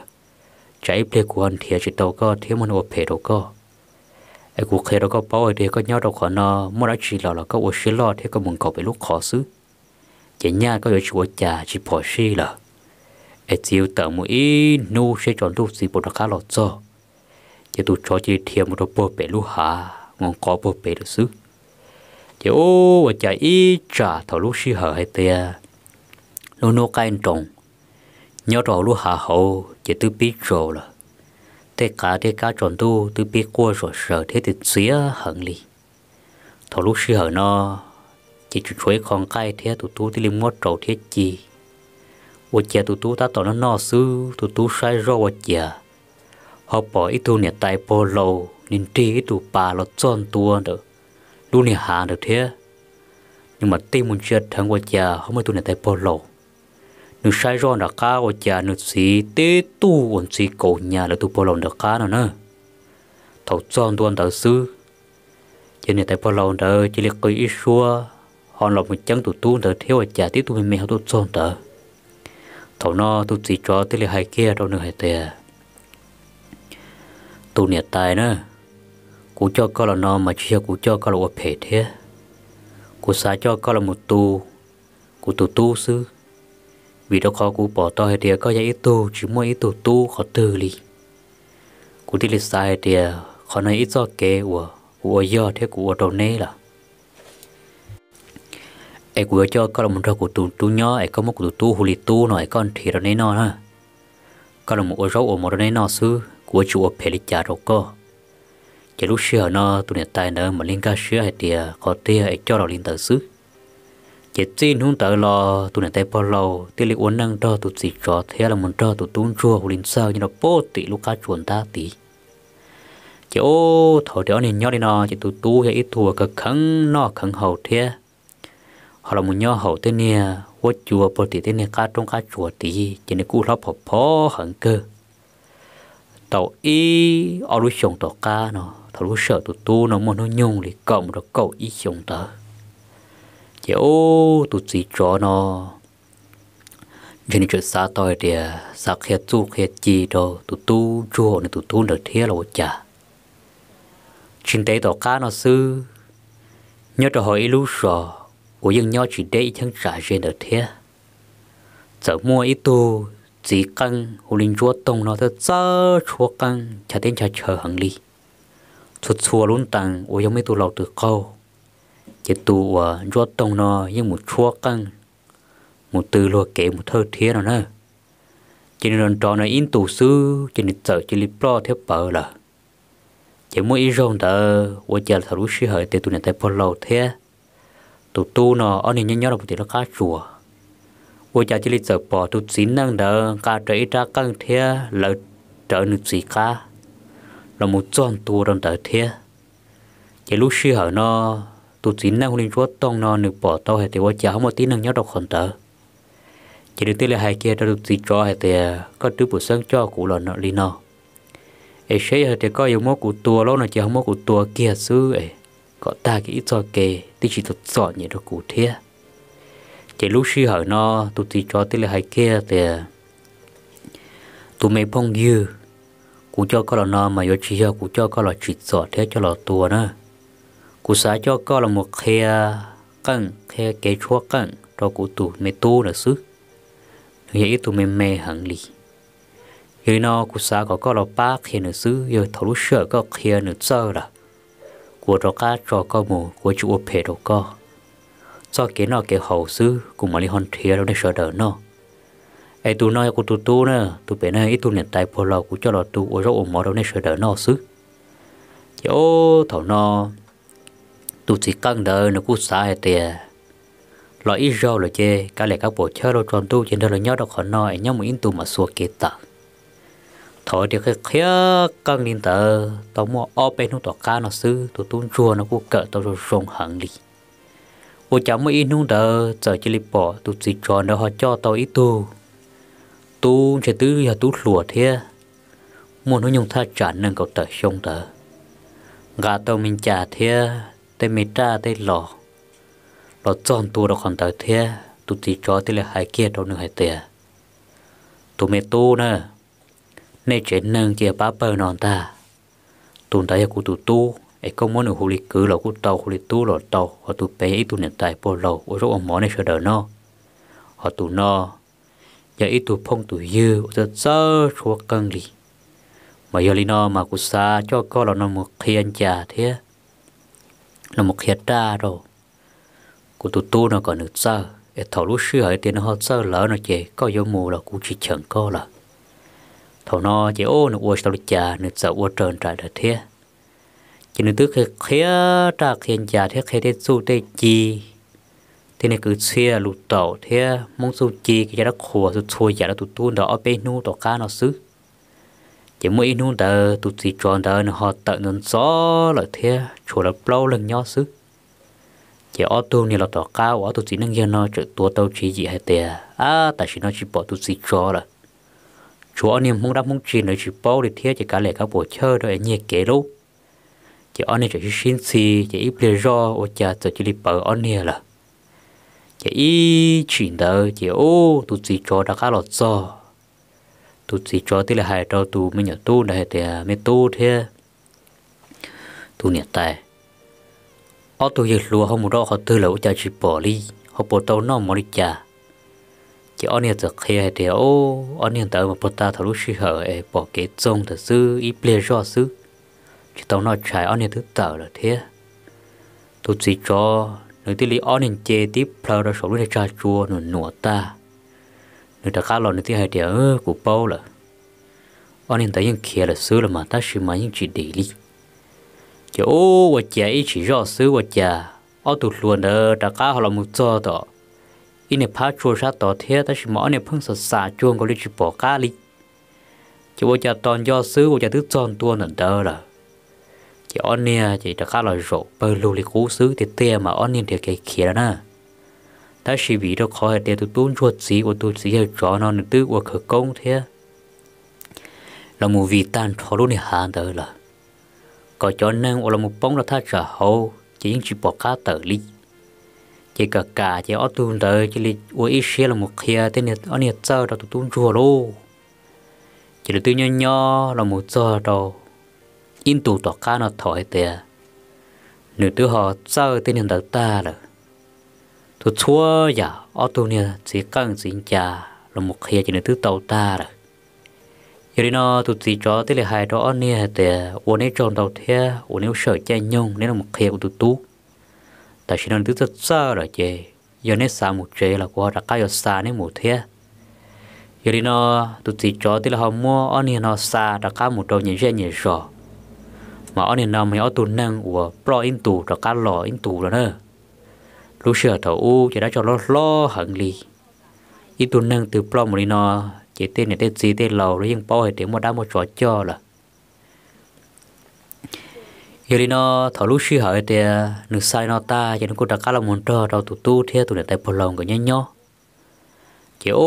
chạy ple của anh thì chỉ tàu có thiếu một ô phe đâu có ai cụ khề đâu có bao thì có nhau đâu khó nó mua đã chỉ là là có ô xí lo thì có mừng cậu bị lúc khó xứ chỉ nhà có chuyện chùa già chỉ bỏ xí là ai chịu tận một ít nu sẽ chọn lúc gì bộ đặc khá lọt cho chỉ tụ cho chỉ thiếu một đồ bộ bể lúc hạ ngon có bộ bể được xứ chỉ ô và chạy ít trả thầu lúc xí hở hay tia lúc nô cái trồng nhớ rồi lúc hạ hậu chỉ tư biết rồi là thế cả thế cả tròn tu tư biết qua rồi sợ thế thì xía hận lì thầu lúc xí hở nó chỉ chủ chuối con cái thế tụ tu thì liêm mót trầu thế chi và chè tụ tu ta tỏ nó no sư tụ tu sai rồi và chè họ bỏ ít tu tài tay lâu nên tri ít tu bà lo chọn tu được đủ nè hạ được thế nhưng mà tim muốn chết thằng quạ cha không phải tu này tại polo nữ sai rồi đã cá quạ cha nữ sĩ tê tu còn sĩ cổ nhà là tu polo được cá nữa nữa thầu tròn tuần tờ sư cho nên tại polo đó chỉ là cây ít xua họ lộc một chân tụ tu tờ thiếu quạ cha tiếp tu mình mèo tu tròn tờ thầu nó tu chỉ cho tới là hai kia đâu nữa hai tè tu nè tài nữa cú cho con là nó mà chia cú cho con là một phê thế cú xá cho con là một tu cú tu tu sư vì đó khó cú bỏ to hay thì có dạy ít tu chỉ mỗi ít tu tu khó từ lì cú đi lịch sai thì khó nói ít do kế của của do thế của đầu nê là ai của cho con là một trò của tu tu nhỏ ai có một của tu hù lì tu nói con thì đó nê nó ha con là một ô râu ở một đó nê nó sư của chú ở phê lịch trả đâu co chỉ lúc xưa nó tụi này tay nó mà liên ca xưa thì có tia cho đầu liên tờ xứ chỉ tin hung tờ lo tụi này tay bao lâu tia liên uốn năng cho tụi gì cho thế là muốn cho tụi tuôn chua hồ liên sao như nó bố tị lúc ca chuồn ta tí chỉ ô thổ đó nên nhớ đi nó chỉ tụi tu hay ít thua cực khấn nó khấn hậu thế họ là muốn nhớ hậu thế nè vô chùa bồ tị thế nè cá trong cá chùa tí chỉ nè cú lóc phò phò hận cơ tàu y ở lúc tàu cá nó thằng lúc sợ tụt tu nó muốn nó nhung thì cộng nó cậu ít chồng tớ chế ô tụt gì cho nó trên chuyện xa tôi thì xa khía tu khía chi đồ tụt tu chùa này tụt tu được thế là chả trên đấy tổ cá nó sư nhớ cho hỏi lúc sợ của dân nhớ chỉ đấy chẳng trả trên được thế sợ mua ít tu chỉ cần hồ linh chúa tông nó thật sơ chúa cần chả đến chả chờ hàng ly chuột chua luôn tăng, ôi giống mấy tụ lầu từ câu chỉ tụ ở ruột tông nó nhưng một chua căng một từ lùa kể một thơ thiế nó nè chỉ nên trò này in tù sư chỉ nên sợ chỉ lip pro theo bờ là chỉ mỗi ý rong đỡ ôi chờ thằng lúc xí hởi tê này tay bờ lầu thế tụ tu nó ở này nhớ nhớ là một tí nó cá chùa ô chờ chỉ lip sợ bỏ tụ xín năng đỡ cá trở ra căng thế lỡ trở nước gì cá là một tròn tu đồng tờ thế chỉ lúc xưa hở nó tụ chín năng linh chúa tông nó nửa bỏ tao hay thì quá chả không một tí năng nhớ đọc khẩn tờ chỉ được tới là hai kia được chỉ cho hay thì có đứa bổ sung cho cụ là nó linh nó ấy sẽ thì có yêu mốt cụ tua lâu nó chỉ không mốt cụ tua kia xứ ấy có ta cái ít cho kề thì chỉ thật rõ nhỉ được cụ thế chỉ lúc xưa hở nó tụ chỉ cho tới là hai kia thì tụ mấy phong dư cú cho có là nó mà yo chỉ cú cho có là chỉ sợ thế cho là tua nữa cú xã cho có là một khe căng khe kế chua căng cho cú tụ mê tu là xứ vậy tụ mê mê hẳn lì vậy nó cú xã có có là ba khe nữa xứ giờ thầu lúc sợ có khe nữa sợ là của đó cá cho có mù của chú ốp hệ đó có do cái nó cái hậu xứ cùng mà đi hòn thiê đâu để sợ đỡ nó ai tu nói của tu tu nè tu bé này ít tu nhận tại phù lò của cho là tu ở chỗ mỏ đâu nên sửa đỡ nó xứ chỗ thầu nó tu chỉ cần đợi nó cũng hết tiền, lo ít rau lo chê cả lẽ các bộ chơi lo tròn tu trên đó là nhớ đâu khỏi nói nhau một ít tu mà xua kia tạ, thổi thì cái khía căng điện tử, tao mua ở bên nó tọt cá nó xứ tu tu chua nó cũng cỡ tao rồi rồng hẳn đi ô chả mấy ít nung tờ giờ chỉ lấy bỏ tu chỉ tròn đó họ cho tao ít tu tu chỉ tứ giờ tu lùa thế muốn nó nhung tha trả nâng cậu tờ xong tờ gà tàu mình trả thế tê mì tra tê lò lò chọn tu đâu còn tờ thế tu chỉ cho tê là hai kia đâu nữa hai tiền tu mê tu nè nè chế nâng kia bá bờ nòn ta tu ta giờ cụ tu tu ấy công muốn được huli cứ lò cụ tàu huli tu lò tàu họ tu bé ít tu nền tài bò lò ôi rồi ông mỏ này sửa đỡ nó họ tu nó giờ ít tuổi phong tuổi yêu giờ giờ chuột căng gì mà giờ lì nó mà cú xa cho có là nó một khiên già thế nó một khiên ra rồi cú tụ tu nó còn được sao để thầu lúc xưa ở tiền hết sơ lỡ nó chè có vô mù là cú chỉ chẳng có là thầu nó chè ô nó uo sao lúc già nó sợ uo trơn trải được thế chỉ nó tức khi khía ra khiên già thế khi thế su tê chi thế này cứ xia lụt tàu thế mong su chi cái đó khổ su chui giả đó tụt tuôn đó ở bên nu tàu cá nó xứ chỉ mỗi nu tờ tụt gì tròn tờ nó họ tận nó gió là thế chủ là lâu lần nhau xứ chỉ ở tu này là tàu cá ở tụt gì năng giờ nó chở tua tàu chỉ gì hay tè à tại chỉ nó chỉ bỏ tụt gì cho là chúa niệm mong đáp mong chi nó chỉ bao để thế chỉ cả lệ các bộ chơi rồi nhẹ kể đâu chỉ anh này chỉ xin xì chỉ ít lý do ở nhà chỉ chỉ đi bờ anh này là chỉ chuyển đỡ chỉ ô tụt chỉ cho đã cá lọt do tụt chỉ cho tức là hai trâu tụ mới nhỏ tu này thì à, mới tu thế tu nhiệt tài ở tu nhiệt lúa không một đó họ tư lẩu cha chỉ bỏ đi họ bỏ tàu non mà cha chỉ ở nhiệt giật khi thì ô ở nhiệt tới mà bắt ta thằng lúc suy hở ấy bỏ kế trông thật sự ít ple do sư chỉ tàu nó chạy ở nhiệt thứ tờ là thế tụt chỉ cho nếu tí lý ở nên chê tí phờ ra sổ lên trà chua nửa nửa ta nếu ta cá lò nếu tí hai đĩa của bao là ở nên thấy những kia là xứ là mà ta xí mà những chỉ để lý chỗ ô và chả ý chỉ rõ xứ và chả ở tụt luôn đó ta cá họ là một cho đó ý này phá chua sát tỏ thế ta xí mà ở này phăng sợ xả chuông có lý chỉ bỏ cá lý chỗ ô chả toàn do xứ và chả thức tròn tua nửa đó là chỉ ôn nè chỉ đã khá là rộ bơ lưu lì cú xứ thì tè mà ôn nè thì cái kia đó nè ta chỉ bị đâu khỏi để tụi tôi chuột gì của tôi chỉ cho nó nữa tư của khởi công thế là một vị tan thọ luôn nè hà tới là có cho nên là một bóng là tha trả hậu chỉ những chỉ bỏ cá tờ lý chỉ cả cả chỉ ở tuần tới chỉ lịch uống ít xe là một kia thế này ở này chơi là tụi tôi chùa luôn chỉ là tôi nhỏ nhỏ là một giờ đâu in tù tọa cá nó thổi tè nữ tử họ sao tên hiện đầu ta rồi tu chua giả ở tu nè chỉ cần chỉ cha là một khi chỉ nữ tử tàu ta rồi giờ nó tu chỉ cho tới là hai đó nè tè uốn ấy tròn đầu thế uốn ấy sở cha nhung nên là một khi của tu tu tại sao nữ tử rất sao rồi chê giờ nên xa một chế là qua đã cái giờ xa nên một thế giờ nó tu chỉ cho tới là họ mua ở nè nó xa đã cả một đầu nhìn ra nhìn rõ mà ở nền nào mình ở tuần năng của pro in tù rồi cá lò in tù rồi nữa lúc xưa thầu u chỉ đã cho nó lo hận lì in tuần năng từ pro một đi nó chỉ tên này tên gì tên lầu rồi nhưng bao hệ tiếng mà đã một trò cho là giờ đi nó thầu lúc xưa hỏi thì nước sai nó ta chỉ nó cũng đã cá là muốn trò đầu tụ tu theo tụ này tay bồ lòng của nhau nhau kiểu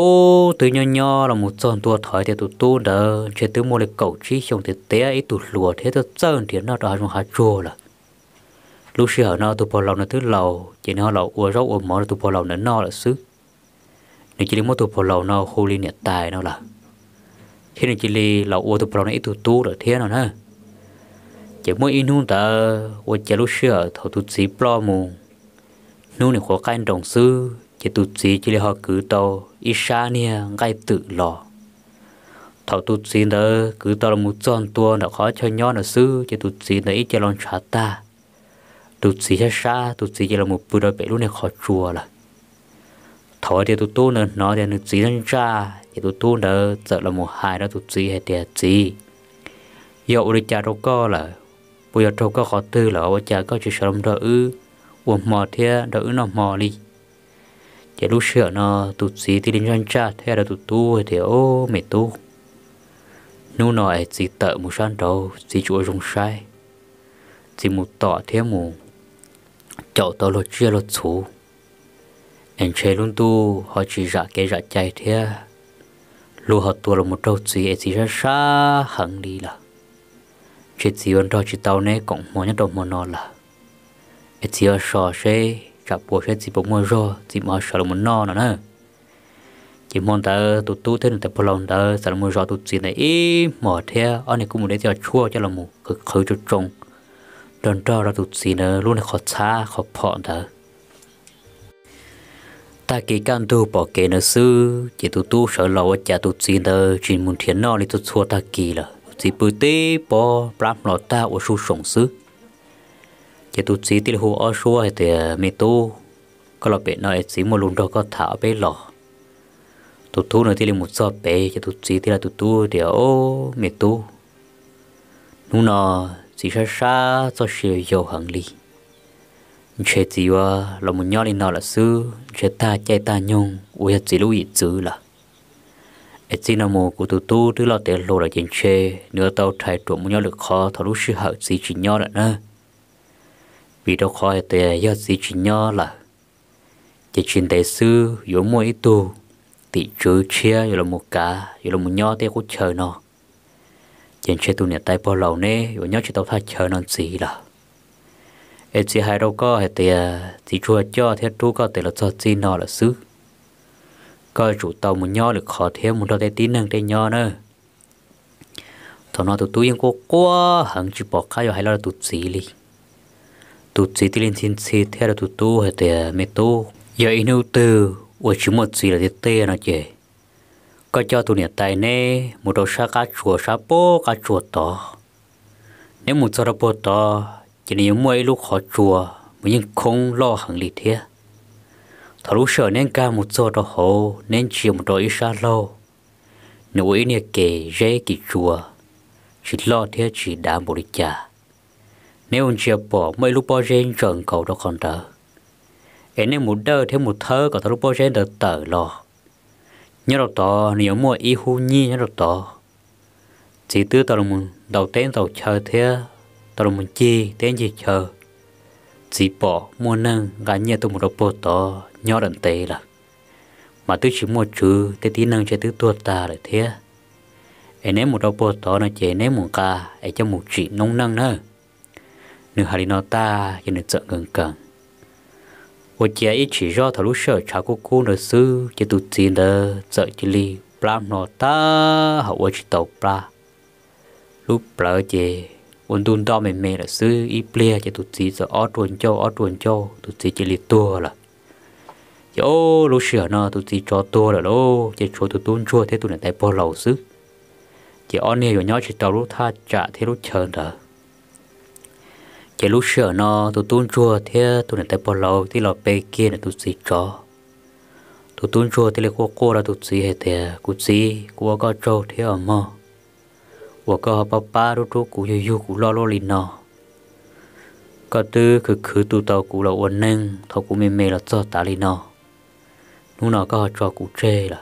từ nho nho là một tròn tua thỏi thì tụt tu đỡ chuyện từ một cái cầu trí trong thì té ấy tụt lùa thế tụt trơn thì nó đòi trong hạt chua là lúc xưa nó tụt bò lòng nó thứ lầu chỉ nó lầu ua rau ua mỏ tụt bỏ lòng nó no là xứ nên chỉ đến một tụt bò lòng nó khô liên nhiệt tài nó là thế nên chỉ li lầu ua tụt bò lòng ấy tụt tu là thế nào ha chỉ mỗi in hung ta ua chỉ lúc xưa thầu tụt gì plo mù nung này khó khăn đồng sư thì tụt gì chỉ là họ cứ tàu ít xa nè ngay tự lò thầu tụt gì đó cứ tàu là một tròn tua nó khó cho nhau nó sư chỉ tụt gì nữa ít cho lòng trả ta tụt gì xa xa tụt gì chỉ là một bữa đôi bể luôn này khó chùa là thầu thì tụt tu nữa nó thì nó xí lên ra thì tụt tu đó sợ là một hai đó tụt gì hay tiệt xí dậu đi trả đâu có là bây giờ đâu có khó tư là bây giờ có chuyện sớm đó ư uổng mò thế đó ư nó mò đi giờ lúc xưa nó tụt gì thì đến doanh cha thế là tụt tu thì ô mệt tu nu nói gì tợ một san đầu gì chỗ dùng sai gì một tọ thế mù chậu tao lột chia lột chú anh chơi luôn tu họ chỉ giả cái giả chạy thế lúc họ tu là một đầu gì ấy chỉ ra xa hẳn đi là chuyện gì vẫn đó chỉ tao nè cũng muốn nhất đồng muốn nó là ấy chỉ ở sò xe chả bố sẽ chỉ bố mua rô chỉ mua sợ một no nữa nè chỉ mong ta tụ tu thế này phải lòng ta sợ mua rô tụ chỉ này ý mở thế anh ấy cũng muốn để cho chua cho là một cực khử cho trông đơn cho ra tụ chỉ nữa luôn là khó xa khó phọn ta ta kỳ can tu bỏ kế nữa sư chỉ tụ tu sợ lâu chả tụ chỉ nữa chỉ muốn thiên no thì tụ chua ta kỳ là chỉ bự tê bỏ bám lọt ta ở su sống sư chỉ tụt xí tí hồ ở xua thì mi tu có là bé nói xí một lúc đó có thả bể lọ tụt tu nữa thì một sọ bể chỉ tụt xí tí là tụt tu thì ô mi tu nu nó chỉ xa xa cho sự dầu hằng ly chế gì wa là một nhau lên nó là sư chế ta chạy ta nhung uy chỉ lưu ý chữ là ít gì nào mồ của tụt tu tức là tiền lộ là chuyện chế nữa tàu thay trụ một nhau được khó thọ lúc sư hậu gì chỉ nhau là nữa vì đâu khỏi tệ do gì chuyện nhỏ là chỉ chuyện đại sư yếu mỗi tu thì chú chia rồi là một cá rồi là một nhỏ tê cũng chờ nó chỉ chơi tu nhà tay bao lâu nè rồi nhỏ chỉ tao thay chờ nó gì là em chỉ hai đâu có hay tệ chỉ chua cho thế tu có tệ là cho gì nó là sư coi chủ tàu một nhỏ được khó thêm một đôi tay tí nâng tay nhỏ nữa thằng nó tụi tôi yên cố quá hẳn chỉ bỏ cái rồi hay là tụi gì đi tu chỉ tin thiên chi theo tu tu hay thế mẹ tu giờ in hữu từ ở chỉ một gì là thế tê nó chè có cho tu nhiệt tại nè một đồ sa cá chùa sa bố cá chùa to nếu một sa bố to chỉ nên mua lúc họ chùa mà nhưng không lo hàng lì thế thà lúc sợ nên ca một số đó hồ nên chịu một đôi sa lâu nếu ý nè kể dễ kỳ chùa chỉ lo thế chỉ đã bồi trả nếu ông chia bỏ mấy lúc bao gen trần cầu đó còn tờ em nên một đời thêm một thơ có tờ lúc bao gen được tự lo, nhớ đầu to nếu mua y hu nhi nhớ đầu to, chỉ tư tao làm đầu tên tàu chờ thế tao làm chi tên gì chờ chỉ bỏ mua nâng gắn nhẹ tôi một đầu bộ to nhớ đần tê là mà tôi chỉ mua chữ thế tí nâng cho tôi tuột ta lại thế em nên một đầu bộ to nó chế nên một ca em cho một chị nông nâng nữa nữ hà nó ta yên nữ chợ ngừng cần một trẻ ít chỉ do thằng lúc sợ cháu cô cô nữ sư chỉ tụt tiền đờ chợ chỉ li plam nọ ta hậu ở chỉ tàu pla lúc pla chị quân tuôn đo mềm mềm là sư ít plia chỉ tụt tiền giờ ót tuần châu ót tuần châu tụt tiền chỉ li tua là chỗ lúc sợ nó tụt tiền cho tua là lô chỉ cho tụt tuôn chua thế tụi này tay bỏ lầu sư chỉ ôn nhiều nhỏ chỉ tàu lúc tha trả thế lúc chờ đợi chỉ lúc sợ nó tụi tuôn chua thế tụi này tới bỏ lâu thì lò bê kia này tụi xì chó tụi tuôn chua thì lấy cô cô là tụi xì hệ thế cụ xì cô có trâu thế ở mò của có bà ba đu chú cụ yu yu cụ lo lo lì nọ có tư cứ cứ tụ tàu cụ là uốn nâng thọ cụ mê mê là cho tả lì nọ lúc nào có cho cụ chê là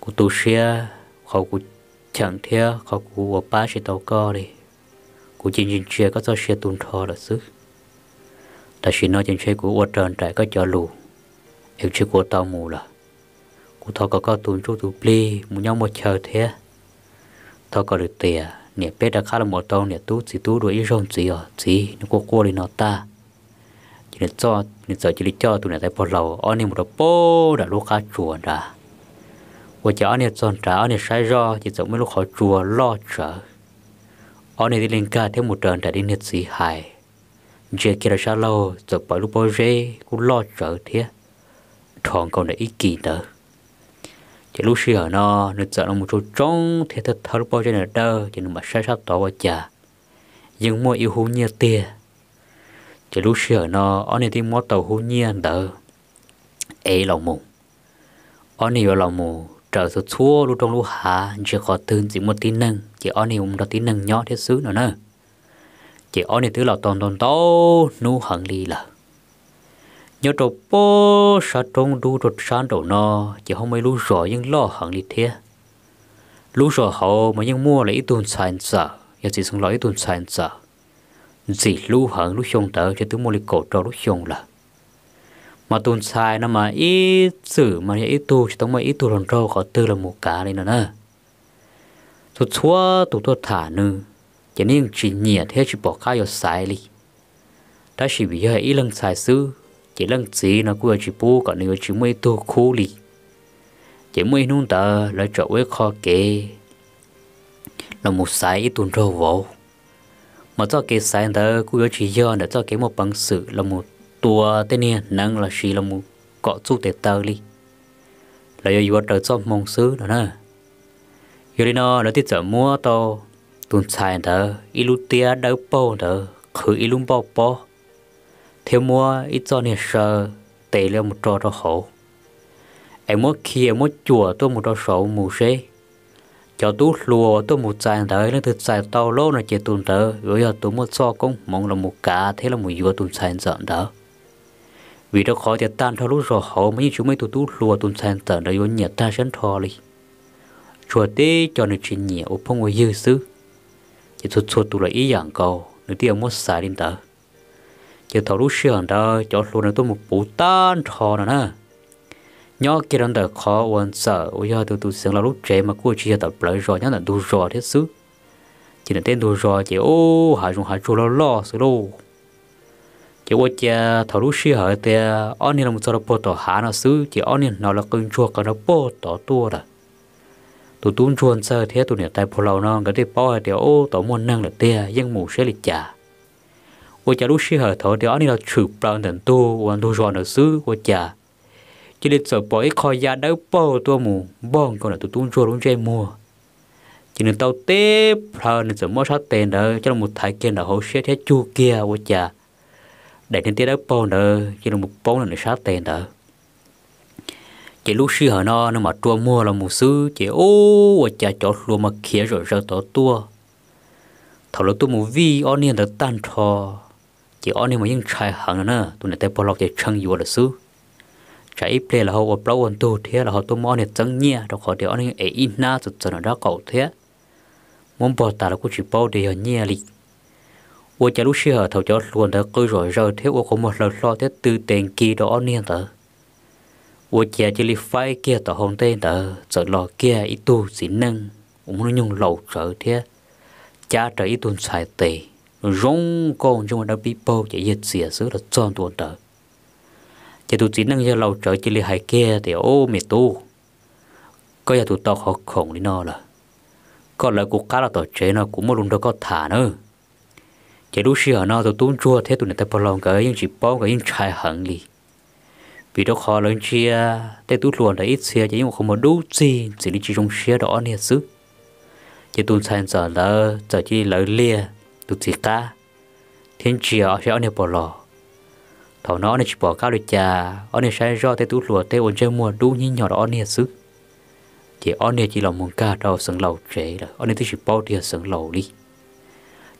cụ tụ xe họ cụ chẳng thế họ cụ bà ba sẽ tàu co đi của chính nhìn chia có do chia tuôn thò là sức ta chỉ nói chuyện chơi của quạt trần trải có cho lù hiểu chơi của tao mù là của thọ có có tuôn chút tụ pli mù nhau một chờ thế thọ có được tiền nè bé đã khá là một tao nè tú chỉ tú đuổi rong chỉ ở chỉ nó cô cô đi nó ta chỉ là cho nên giờ chỉ là cho tụi này tại bỏ lầu ở nên một đồ bố đã lúc khá chùa ra của chợ ở nên tròn trả ở nên sai ro chỉ giống mấy lúc họ chùa lo trở họ này đi lên cả theo một trận đại đi nhiệt sĩ hài giờ kia là sao lâu rồi bởi lúc bao giờ cũng lo trở thế thằng còn để ý kỳ nữa chỉ lúc xưa nó nó sợ nó một chút trống thì thật thật lúc bao giờ nữa đâu chỉ nó mà sai sát tỏ vào chả nhưng mua yêu hú nhia tia chỉ lúc xưa nó ở này thì mua tàu hú nhiên đỡ ấy lòng mù ở này vào lòng mù trở sự chua lúc trong lúc hạ chỉ có thương chỉ một tí năng chị ở này cũng đã tí nâng nhỏ thiết xứ nữa nè chị ở này thứ là toàn toàn to nu hận đi là nhớ trộn bố sa trông đu trộn sáng trộn nó chị không mấy lưu rõ nhưng lo hận đi thế lưu rõ hậu mà nhưng mua lấy tuần sản sợ giờ chỉ xong lấy tuần sản sợ gì lưu hận lưu xông tớ cho tứ mua lấy cổ trâu lưu xông là mà tuần sai nó mà ít xử mà ít tu chỉ tông mà ít tu rồng trâu khó tư là một cá này nữa nè tu chúa tu tu thả nư, chỉ nên chỉ nhiệt thế chỉ bỏ khai ở sai đi đã chỉ bị hơi ý lần sai sư chỉ lần chỉ nó cũng chỉ bu còn nếu chỉ mới tu khu đi chỉ mới nung tờ lại trở với kho kê là một sai tuần râu vỗ mà cho cái sai tờ cũng chỉ do để cho cái một bằng sự là một tua tên nè năng là chỉ là một cọ chu tệ tờ đi lại yêu vợ trở cho mong sư đó nè Yolino nó tiết giờ mua to tuần xài tờ ilu tia đâu po tờ khử ilu po po theo mua ít cho nên sợ tệ lên một trò đó khổ em mua kia mua chùa tôi một trò sổ mù xế cho tú lùa tôi một xài tờ nó thực xài tao lâu nó chỉ tuần tờ rồi giờ tôi mua so cũng mong là một cá thế là một vừa tuần xài giận tờ vì đó khó thì tan thôi lúc rồi họ mấy chúng mấy tụi tú lùa tuần xài tờ đó vô nhiệt ta sẵn thò đi chùa tê cho nó chuyện nhẹ ô phong ô dư sư chỉ thuật thuật tụ lại ý dạng cầu nó tiêu mất xả đêm tờ chỉ thảo lúc xưa đó cho luôn nó tôi một bộ tan trò nữa nè nhớ kia đang đợi khó quan sợ ôi giờ tôi tôi xem là lúc trẻ mà cô chỉ tập lại rồi nhớ là tôi rồi thế sư chỉ là tên tôi rồi chỉ ô hà dùng hà chùa lo lo sư lô chỉ ô cha thảo lúc xưa hỏi tê ông là một số là bố tổ hà nó sư chỉ anh này nó là con chùa cái nó bố tổ tua rồi tụ tún chuồn sơ thế tụ nè tại phô lâu non cái đi bao thì ô tổ môn năng là tia dân mù sẽ lịch trả ô chả lúc xí hở thở thì ở đây là chụp bao thần tu hoàn tu giòn ở xứ ô chả chỉ lịch sợ bỏ ít khỏi giá đâu bao tua mù bông còn là tụ tún chuồn luôn chơi mua chỉ nên tàu tiếp hơn nên sợ mất sát tiền đó cho là một thái kia là hồ sẽ thế chu kia ô chả để nên tia đâu bao nữa chỉ là một bao là sát tiền đó chỉ lúc xưa họ nó nó mà tua mua là một sư chỉ ô và chả chỗ luôn mà khía rồi giờ tổ tua thầu lúc tôi một vi ở niên đã tan trò chỉ ở niên mà những trai hàng nữa tôi này tay bỏ lọc để chăng dù là sư trái ít play là họ ở lâu còn tu thế là họ tôi mua này chẳng nhẹ đâu họ để ở niên ấy ít na rồi giờ nó đã cậu thế muốn bỏ ta là cũng chỉ bao để ở nhẹ lịch và chả lúc xưa thầu chó luôn đã cứ rồi giờ thế và có một lần lo thế từ tiền kỳ đó niên tới 我姐这里发给到红灯的，这老给一度是能，我们用老手的，加着一顿菜地，容光就我那边包这一些事了，赚多的。这都只能要老手这里还给的哦，没多，ก็อย่าถูกต้องเขาของนี่นอละก็เลยกูกล้าต่อเจนะกูไม่ลงตัวก็ถ่าเนอะจะรู้เชื่อเนาะตัวตุ้งจัวเทตุเนี่ยแต่พอลองก็ยังจีบป้องก็ยังชายหังลี vì đó khó lớn chia tê tút luồn để ít xia chỉ một không muốn đủ gì chỉ đi chỉ trong xia đó nè chứ chỉ tuân sang giờ lỡ giờ chỉ lỡ lìa tụt chỉ ta thiên chia ở sẽ nè bỏ lò thảo nó nè chỉ bỏ cao được chà ở nè sai do tê tút luồn tê ổn chơi mua đủ như nhỏ đó nè chứ chỉ ở nè chỉ là muốn ca đầu sừng lầu chế là ở nè tôi chỉ bỏ tiền sừng lầu đi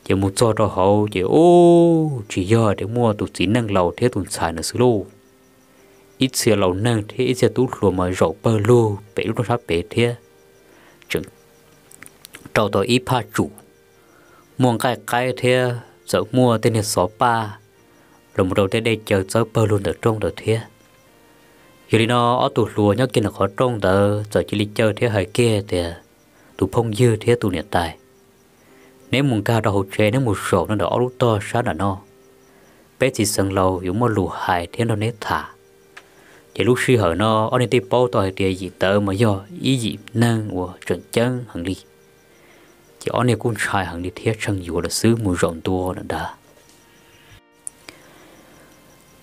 chỉ muốn cho đó hậu chỉ ô chỉ giờ để mua tụt chỉ năng lầu thế tuần xài nữa xứ lô ít xưa lâu nâng thì ít xưa tú lùa mà rổ bơ lù bể lúc đó bể thế chừng trâu tôi ít pha chủ muôn cái cái thế giờ mua tên là số ba rồi một đầu tới đây chờ giờ bơ lù được trong được thế giờ nó ở tụ lùa nhau kia là khó trông đó giờ chỉ đi chơi thế hơi kia thì tụ phong dư thế tụ nhiệt tài nếu muốn cao đầu chế nếu một sổ nó đỡ lúc to sáng là nó bé chỉ sân lâu dùng một lù hài thế nó nét thả chỉ lúc suy hở nó ở nên tiếp bao tòa tiền gì tớ mà do ý gì năng của trận chân hằng đi chỉ ở nên cũng sai hằng đi thiết chân dù là xứ mù rộng tua là đã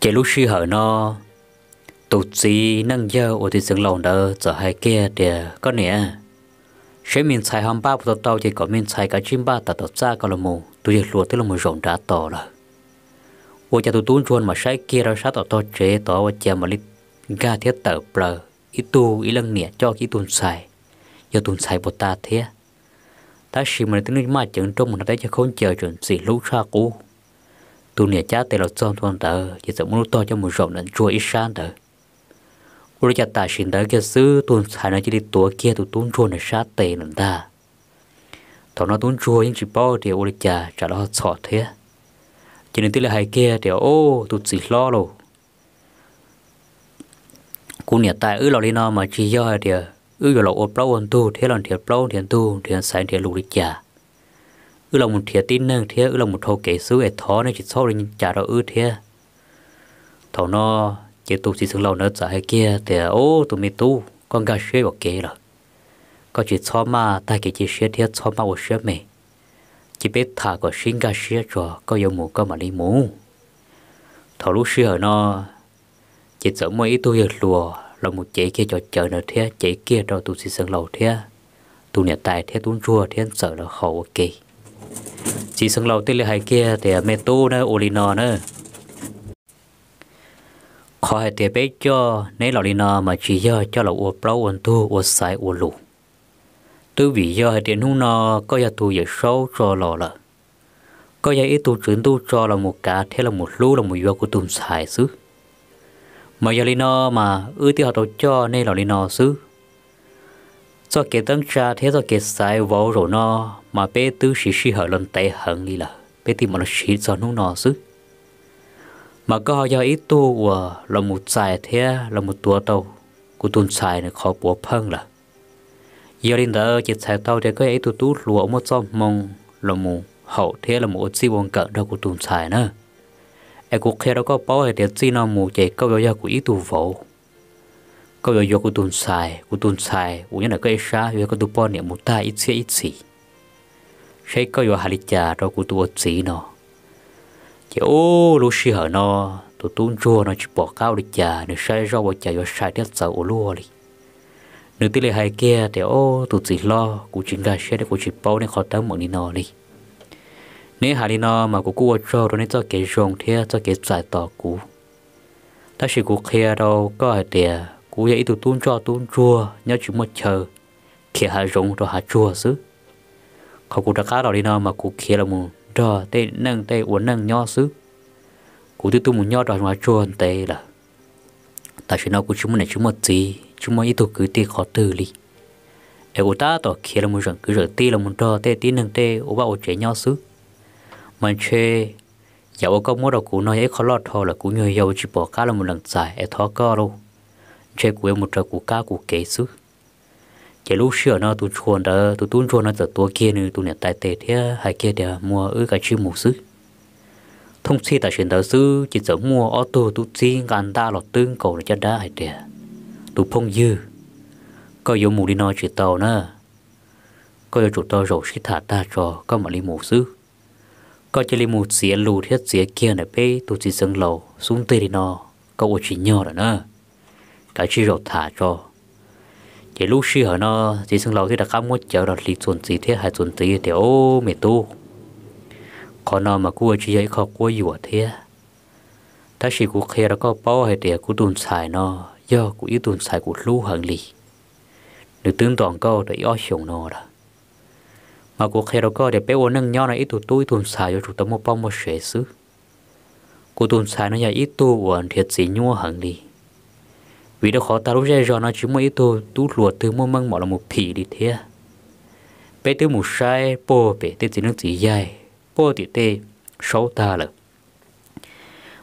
chỉ lúc suy hở nó tụt gì năng giờ ở thì sừng lòng đó trở hai kia để có nè sẽ mình sai hầm ba của tao chỉ có mình sai cả chim ba tạt tạt xa cả là mù tụi giờ lúa tới là mù rộng đã to mà 我家都蹲船嘛，晒街了，晒到到这到我家嘛里 ga thiết tờ bờ ít tu ít lăng nhẹ cho ít tuần xài giờ tuần xài bồ ta thế ta xin mà tiếng nước mà chừng trong một đấy cho không chờ chuẩn xì lũ xa cũ tu nhẹ cha tê lọt son tuần tờ chỉ sợ muốn to cho một rộng nên chua ít sáng tờ ủa cha ta xin tới kia xứ tuần xài nói chỉ đi tua kia tụ tuần chua này sát tê lần ta thọ nó tuần chua nhưng chỉ bao thì ủa cha trả lo sợ thế cho nên tức là hai kia thì ô tụt xì lo rồi cú nhiệt tại ư lò đi nó mà chỉ do thì ư giờ lò ốp lâu hơn tu thế lần thiệt lâu thiệt tu thiệt sai thiệt lù đi chả ư lòng một thiệt tin nương thiệt ư lòng một thô kể xứ ấy thó nên chỉ sau đi chả đó ư thiệt thầu nó chỉ tu chỉ xứng lâu nữa chả hay kia thì ô tụi mi tu con gà xe bỏ kế rồi có chỉ cho mà ta cái chỉ xe thiệt cho mà của xe mày chỉ biết thả có sinh gà xe cho có yêu mù có mà đi mù thầu lúc xe nó chị sợ mỗi tôi ở lùa là một chế kia cho chờ nữa thế chế kia cho tôi xin sân lầu thế tôi nhà tài thế tôi rùa thế sợ là khổ ok chị sân lầu tên là hai kia thì à, mẹ tôi nó ô olino nữa khó hay thì bé cho nếu lò lino mà chỉ do cho là uo pro uo tu uo sai uo lù tôi vì do hay tiền hung nó có gia tôi giờ sâu cho lò là có gia ít tôi chuyển tôi cho là một cá thế là một lú là một do của tôi xài xứ mà giờ lino mà ư tiêu họ tổ cho nên là lino xứ do cái tăng cha thế do cái sai vô rồi nó mà bé tư sĩ sĩ hở lần tay hận đi là bé tìm mà nó sĩ cho nó nó xứ mà có họ do ý tu của là một giải thế là một tua tàu của tuần xài này khó bùa phân là giờ lên đó chỉ sai tàu để có ý tu tu lúa một trăm mong là một hậu thế là một xi bông cận đâu của tuần xài nữa ai cũng khéo đó có bảo hệ tiền chi nó mù chạy câu giờ của ý tu vỗ câu giờ của tuần sai, của tuần sai, của những là cái xa với cái tụ bao niệm một ta ít xí ít xí thấy câu giờ hà lý trà đó của tụ xí nó chỉ ô lú xí hở nó tụ tuôn chua nó chỉ bỏ cao lý trà nếu sai rau bỏ trà rồi sai tiết sợ ô lúa đi nếu tỷ lệ hai kia thì ô tụ chỉ lo cũng chính là sẽ để của chỉ bao nên khó tấm một đi nó đi nếu hà đi nó mà cũng cua cho rồi nên cho cái rồng thế cho cái giải tỏ cũ ta chỉ cũng kia đâu có hạt tiền cũng vậy tụi tuôn cho tuôn chua nhớ chỉ một chờ kia hà rồng rồi hà chua xứ họ cũng đã cá rồi đi nó mà cũng kia là một đó tê nâng tê uốn nâng nho xứ cũng tụi tôi muốn nho rồi mà chua tê là ta chỉ nó cũng chúng mình chúng một gì chúng mình ít tụi cứ tê khó từ đi ai của ta tỏ kia là một rừng cứ rửa tê là một trò tê tí nâng tê ô ba ô chế nho xứ มันเช่อยากว่าก็มัวเรากูน้อยเอ็กเขาลอดทอละกูเงยยาวจีบอก้าละมันหลังใจเอ็ทอก็รู้เช่กูเอ็มุดเรากูก้ากูเกซึเจลูเชื่อเนาะตูชวนเด้อตูตุ้นชวนเนาะตัวเกียนึงตูเนี่ยตายเตะเทียหายเกียเดียมัวเอ้กับชื่อหมูซึ thông si tại chuyện đầu sư chỉ sợ mua ô tô tu chi ngàn ta lọt tương cầu để cho đá hải địa tu phong dư có yếu mù đi nói chuyện tàu nữa có yếu chủ tàu rồi sẽ thả ta cho có mà đi mù xứ có chỉ một xía lù thiết xía kia này bé tôi chỉ sưng lầu xuống tê đi nó cậu chỉ nhờ rồi nữa cái chỉ rột thả cho chỉ lúc xí hở nó chỉ sưng lầu thì đã khám muốn chờ rồi lì chuẩn gì thế hay chuẩn gì thì ô mẹ tu còn nó mà cua chỉ dạy khó cua dùa thế ta chỉ cua kia đã có bao hay để cua tuần xài nó do cua ít tuần xài cua lú hàng lì được tương toàn câu để ó xuống nó đó mà cô khé đâu có để bé uống nâng nhau này ít tụi tôi thùm xài cho chủ tâm một bao một sẻ xứ cô thùm xài nó nhà ít tu uống thiệt gì nhua hẳn đi vì đâu khó ta lúc ra dò nó chỉ mỗi ít tu tu luột thứ mua măng mỏ là một phì đi thế bé tư một sai bố bé tư gì nước chỉ dài bố thì tê xấu ta là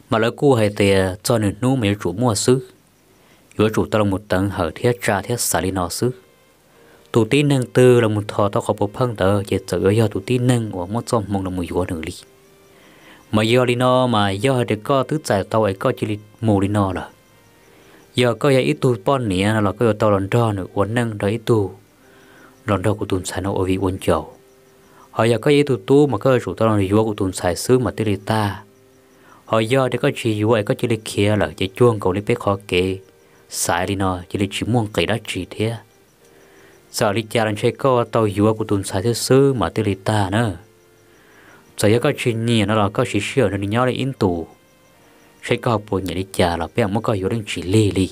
mà lời cô hay tê cho nên nu mấy chủ mua xứ yếu chủ ta là một tầng hở thiết trà thiết xả đi nó xứ tụ tí nâng tư là một thò tao có bộ phăng tờ chỉ sợ do tụ tí nâng của một trong một là một chỗ nữa đi mà do đi nó mà do để có tứ giải tao ấy có chỉ đi mù đi nó là giờ có vậy ít tu pon nè là có tao lần tròn nữa uốn nâng đó ít tu lần đầu của tụm sai nó ở vị uốn chầu họ giờ có vậy tu tu mà có chủ tao lần vua của tụm sai xứ mà tới ta họ giờ để có chỉ vua ấy có chỉ đi kia là chỉ chuông cầu lấy bé khó kể sai đi nó chỉ đi chỉ muốn kể đó chỉ thế sợ lý cha làm chơi có tàu dừa của tụi sai thế sư mà tiêu lì ta nữa sợ có chuyện nhỉ nó là có chỉ sửa nó đi nhớ lại in tù chơi có học buồn nhỉ đi cha là bé mất có hiểu đến chỉ lì lì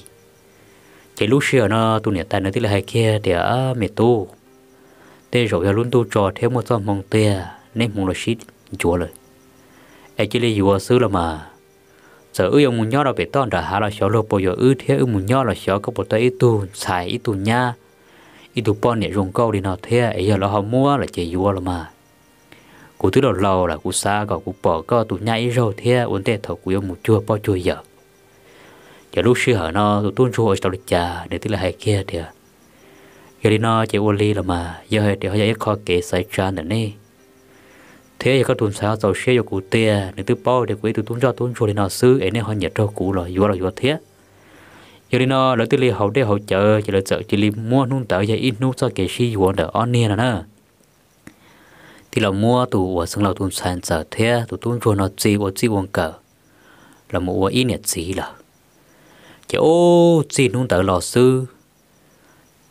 chỉ lúc sửa nó tụi nhỉ ta nó tiêu là hai kia để ở mẹ tu thế rồi luôn tu trò theo một số mong tia nên mong là shit chúa rồi ai chỉ lấy dừa sư là mà sợ ư ông muốn nhớ là bị tòn đã hà là xóa lô bộ giờ ư thế ư muốn nhớ là xóa có bộ tay ít tu xài ít tu nha ít tụ bọn nè rung câu đi nó thế ấy giờ là họ mua là chơi vua là mà cú thứ đầu lâu là cụ xa gọi cụ bỏ có tụ nhảy rồi thế uốn tê thầu cụ yêu một chua bỏ chua giờ giờ lúc xưa hở nó tụ tuôn chua ở tàu lịch trà để tức là hai kia thì giờ đi nó chơi uốn ly là mà giờ hơi thì họ giải khó kể sai tràn nữa nè thế giờ các tuần sau tàu xe cho cụ tia để tụ bỏ để cụ tụ tuôn cho tuôn chua đi nó xứ ấy nên họ nhặt cho cụ rồi vua là vua thế cho nên là lỡ tư li hậu để hậu chợ cho là sợ chỉ li mua nung tờ giờ ít nút cho kẻ si của đỡ on à nè nè thì là mua tủ ở sân lầu tụm sàn sở thế tủ tụm vừa nó chỉ ở gì buồn cờ là mua ít nhật gì là chỉ ô gì nung tờ lò sư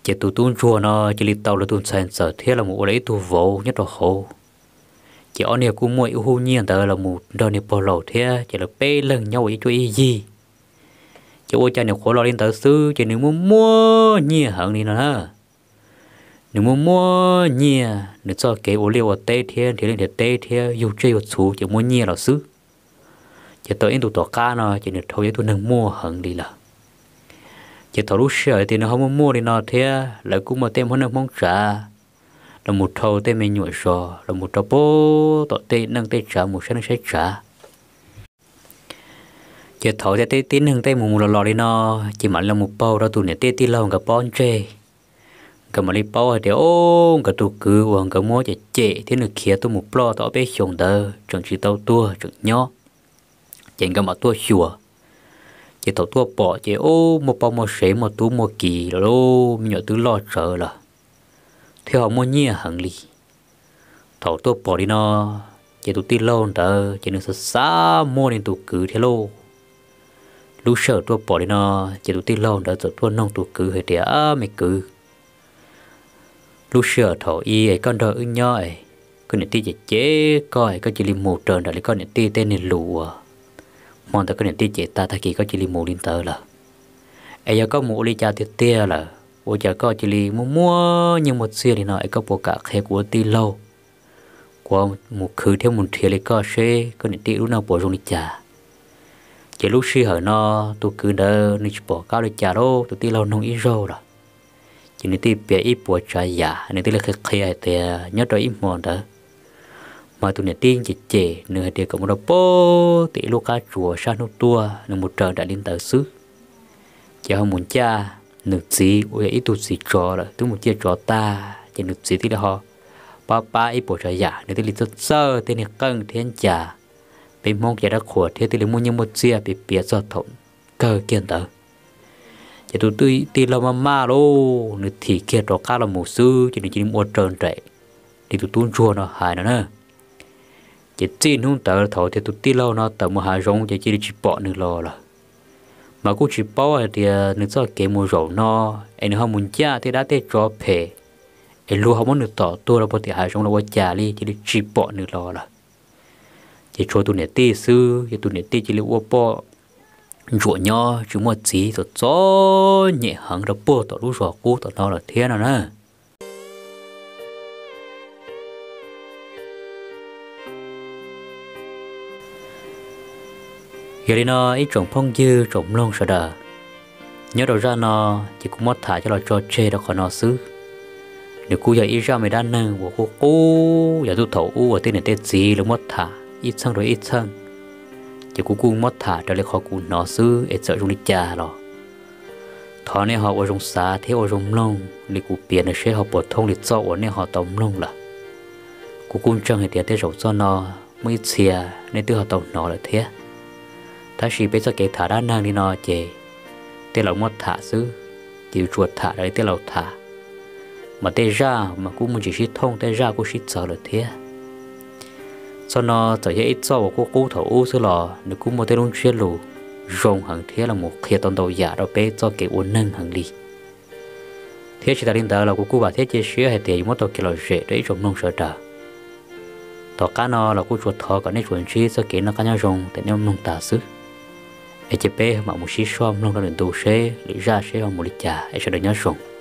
chỉ tủ tụm vừa nó chỉ li tàu là tụm sàn sở thế là một lấy tụ vỗ nhất là hồ chỉ ở nè cũng mua yêu hôn nhiên tờ là một đôi nè bò lầu thế chỉ là pê lần nhau ý cho ý gì chỗ ôi cha nếu khổ lo lên tới sư chỉ nếu muốn mua nhia hận đi nữa, ha nếu muốn mua nhia nếu cho kế ô liu ở tê thiên thì lên thì tê thiên yêu chơi một chú chỉ mua nhia là sư chỉ tới em tụ tỏ ca nó chỉ nếu thôi tôi nâng mua hận đi là chỉ thầu lúc sợ thì nó không muốn mua đi nó thế lại cũng mà tem hơn nó mong trả là một thầu tem mình nhụy sò là một thầu bố tọt tê nâng tê trả một nó sẽ trả giờ thấu ra tê tê nâng tê mù mù lò lò đi nó chỉ mà là một bao đó tụ nè tê tê lâu cả bon chê cả mà đi bao thì ô cả tụ cứ hoàng cả mua chè chè thế nửa kia tụ một bao tao bé xuống đờ chẳng chỉ tao tua chẳng nhó chẳng cả mà tua chùa chỉ thấu tua bỏ chỉ ô một bao một sế một tú một kỳ rồi lô nhỏ tứ lo sợ là theo họ mua nhia hàng lì thấu tua bỏ đi nó chỉ tụ tê lâu đờ chỉ nửa xa mua nên tụ cứ thế lô lúc sợ tua bỏ đi nó chỉ tôi tin lâu đã rồi tua nông tôi cứ hơi tía à mày cứ lúc sợ thổ y ấy con đời ưng nhoi ấy con này tía chế coi có chỉ li mù trơn đã lấy con này tía tên này lùa mong ta con này tía chế ta thay kỳ có chỉ li mù lên tờ là ấy giờ có mù li cha tía tía là ô giờ có chỉ li mua mua nhưng một xưa thì nó ấy có bộ cả khe của tía lâu qua một khứ theo một thiệt lấy có xê con này tía lúc nào bỏ rung đi chả chỉ lúc suy hở nó tôi cứ đỡ nên bỏ cao để trả đô tôi tí lâu nông ít râu đó chỉ nên tí bịa ít bỏ trả giả nên tí là cái kia thì nhớ rồi ít mòn đó mà tôi nhận tin chỉ chỉ nửa cộng một đâu bố tí lúc cá chùa sang nô tua nên một trời đã đến tới xứ chỉ không muốn cha nửa gì ôi ít tụt gì trò rồi tôi muốn chia trò ta chỉ nửa gì thì là họ ba ba ít bỏ trả giả nên tí là sơ thì tên này thiên trả bị mong giờ đã khổ thế thì lấy muốn như một chia bị bịa do thộn cơ kiện tờ giờ tụi tôi thì là mà ma lô nữa thì kia đó cá là mù sư chỉ được chỉ mua trơn trệ thì tụi tôi chua nó hài nó nè chỉ tin không tờ thổ thì tụi tôi lâu nó tờ một hai rong chỉ được chỉ bỏ nữa lo là mà cô chỉ bỏ thì à, nước cho cái mua rổ nó em nó muốn cha thì đã thế cho phê em luôn không muốn được tỏ tôi là bỏ thì hai rong là quá cha đi chỉ được chỉ bỏ nữa lo là chỉ cho tụi nè tê sư chỉ tụi nè tê chỉ liệu ô po rủa nho chú mua chí tổ chó nhẹ hẳn đó po tổ rú rủa cú tổ nó là thiên rồi nè giờ đi nó ít trồng phong dư trồng lông sờ đờ nhớ đầu ra nó chỉ cũng mất thả cho nó cho chê đó khỏi nó xứ nếu cú giờ ít ra mày đan nè của cô cú giờ tôi thấu u ở tên này tên gì là mất thả ít sang rồi ít sang chỉ cú cung mất thả trở lại khó cú nó sư ít sợ trong đi cha rồi thọ nên họ ở trong xa thế ở trong lông lì cú biển sẽ họ bỏ thông lì cho ở này họ tống lông là cú cung chẳng hề tiền thế rộng cho nó mới xìa nên tự họ tống nó là thế ta chỉ biết cho cái thả đa năng đi nó chề thế là mất thả sư chỉ chuột thả đấy thế là thả mà tê ra mà cũng muốn chỉ xích thông tê ra cũng xích sợ là thế sau nó trở về ít sau của cô cú thổ u xưa lò nếu cũng một thế luôn chuyên lù rồng hẳn thế là một khi toàn đầu giả đó bé cho cái uốn nâng hẳn đi thế chỉ ta linh đó là cô cú bà thế chế sửa hệ tiền một tổ kia là dễ để rồng nông sợ trả tổ cá nó là cô chuột thọ còn nên chuẩn chi cho kỹ nó cá nhau rồng tại nhau nông tà xứ bé mà một xí xóm nông ra đường tù xế lý ra xế vào một lý trà ai sẽ được nhớ rồng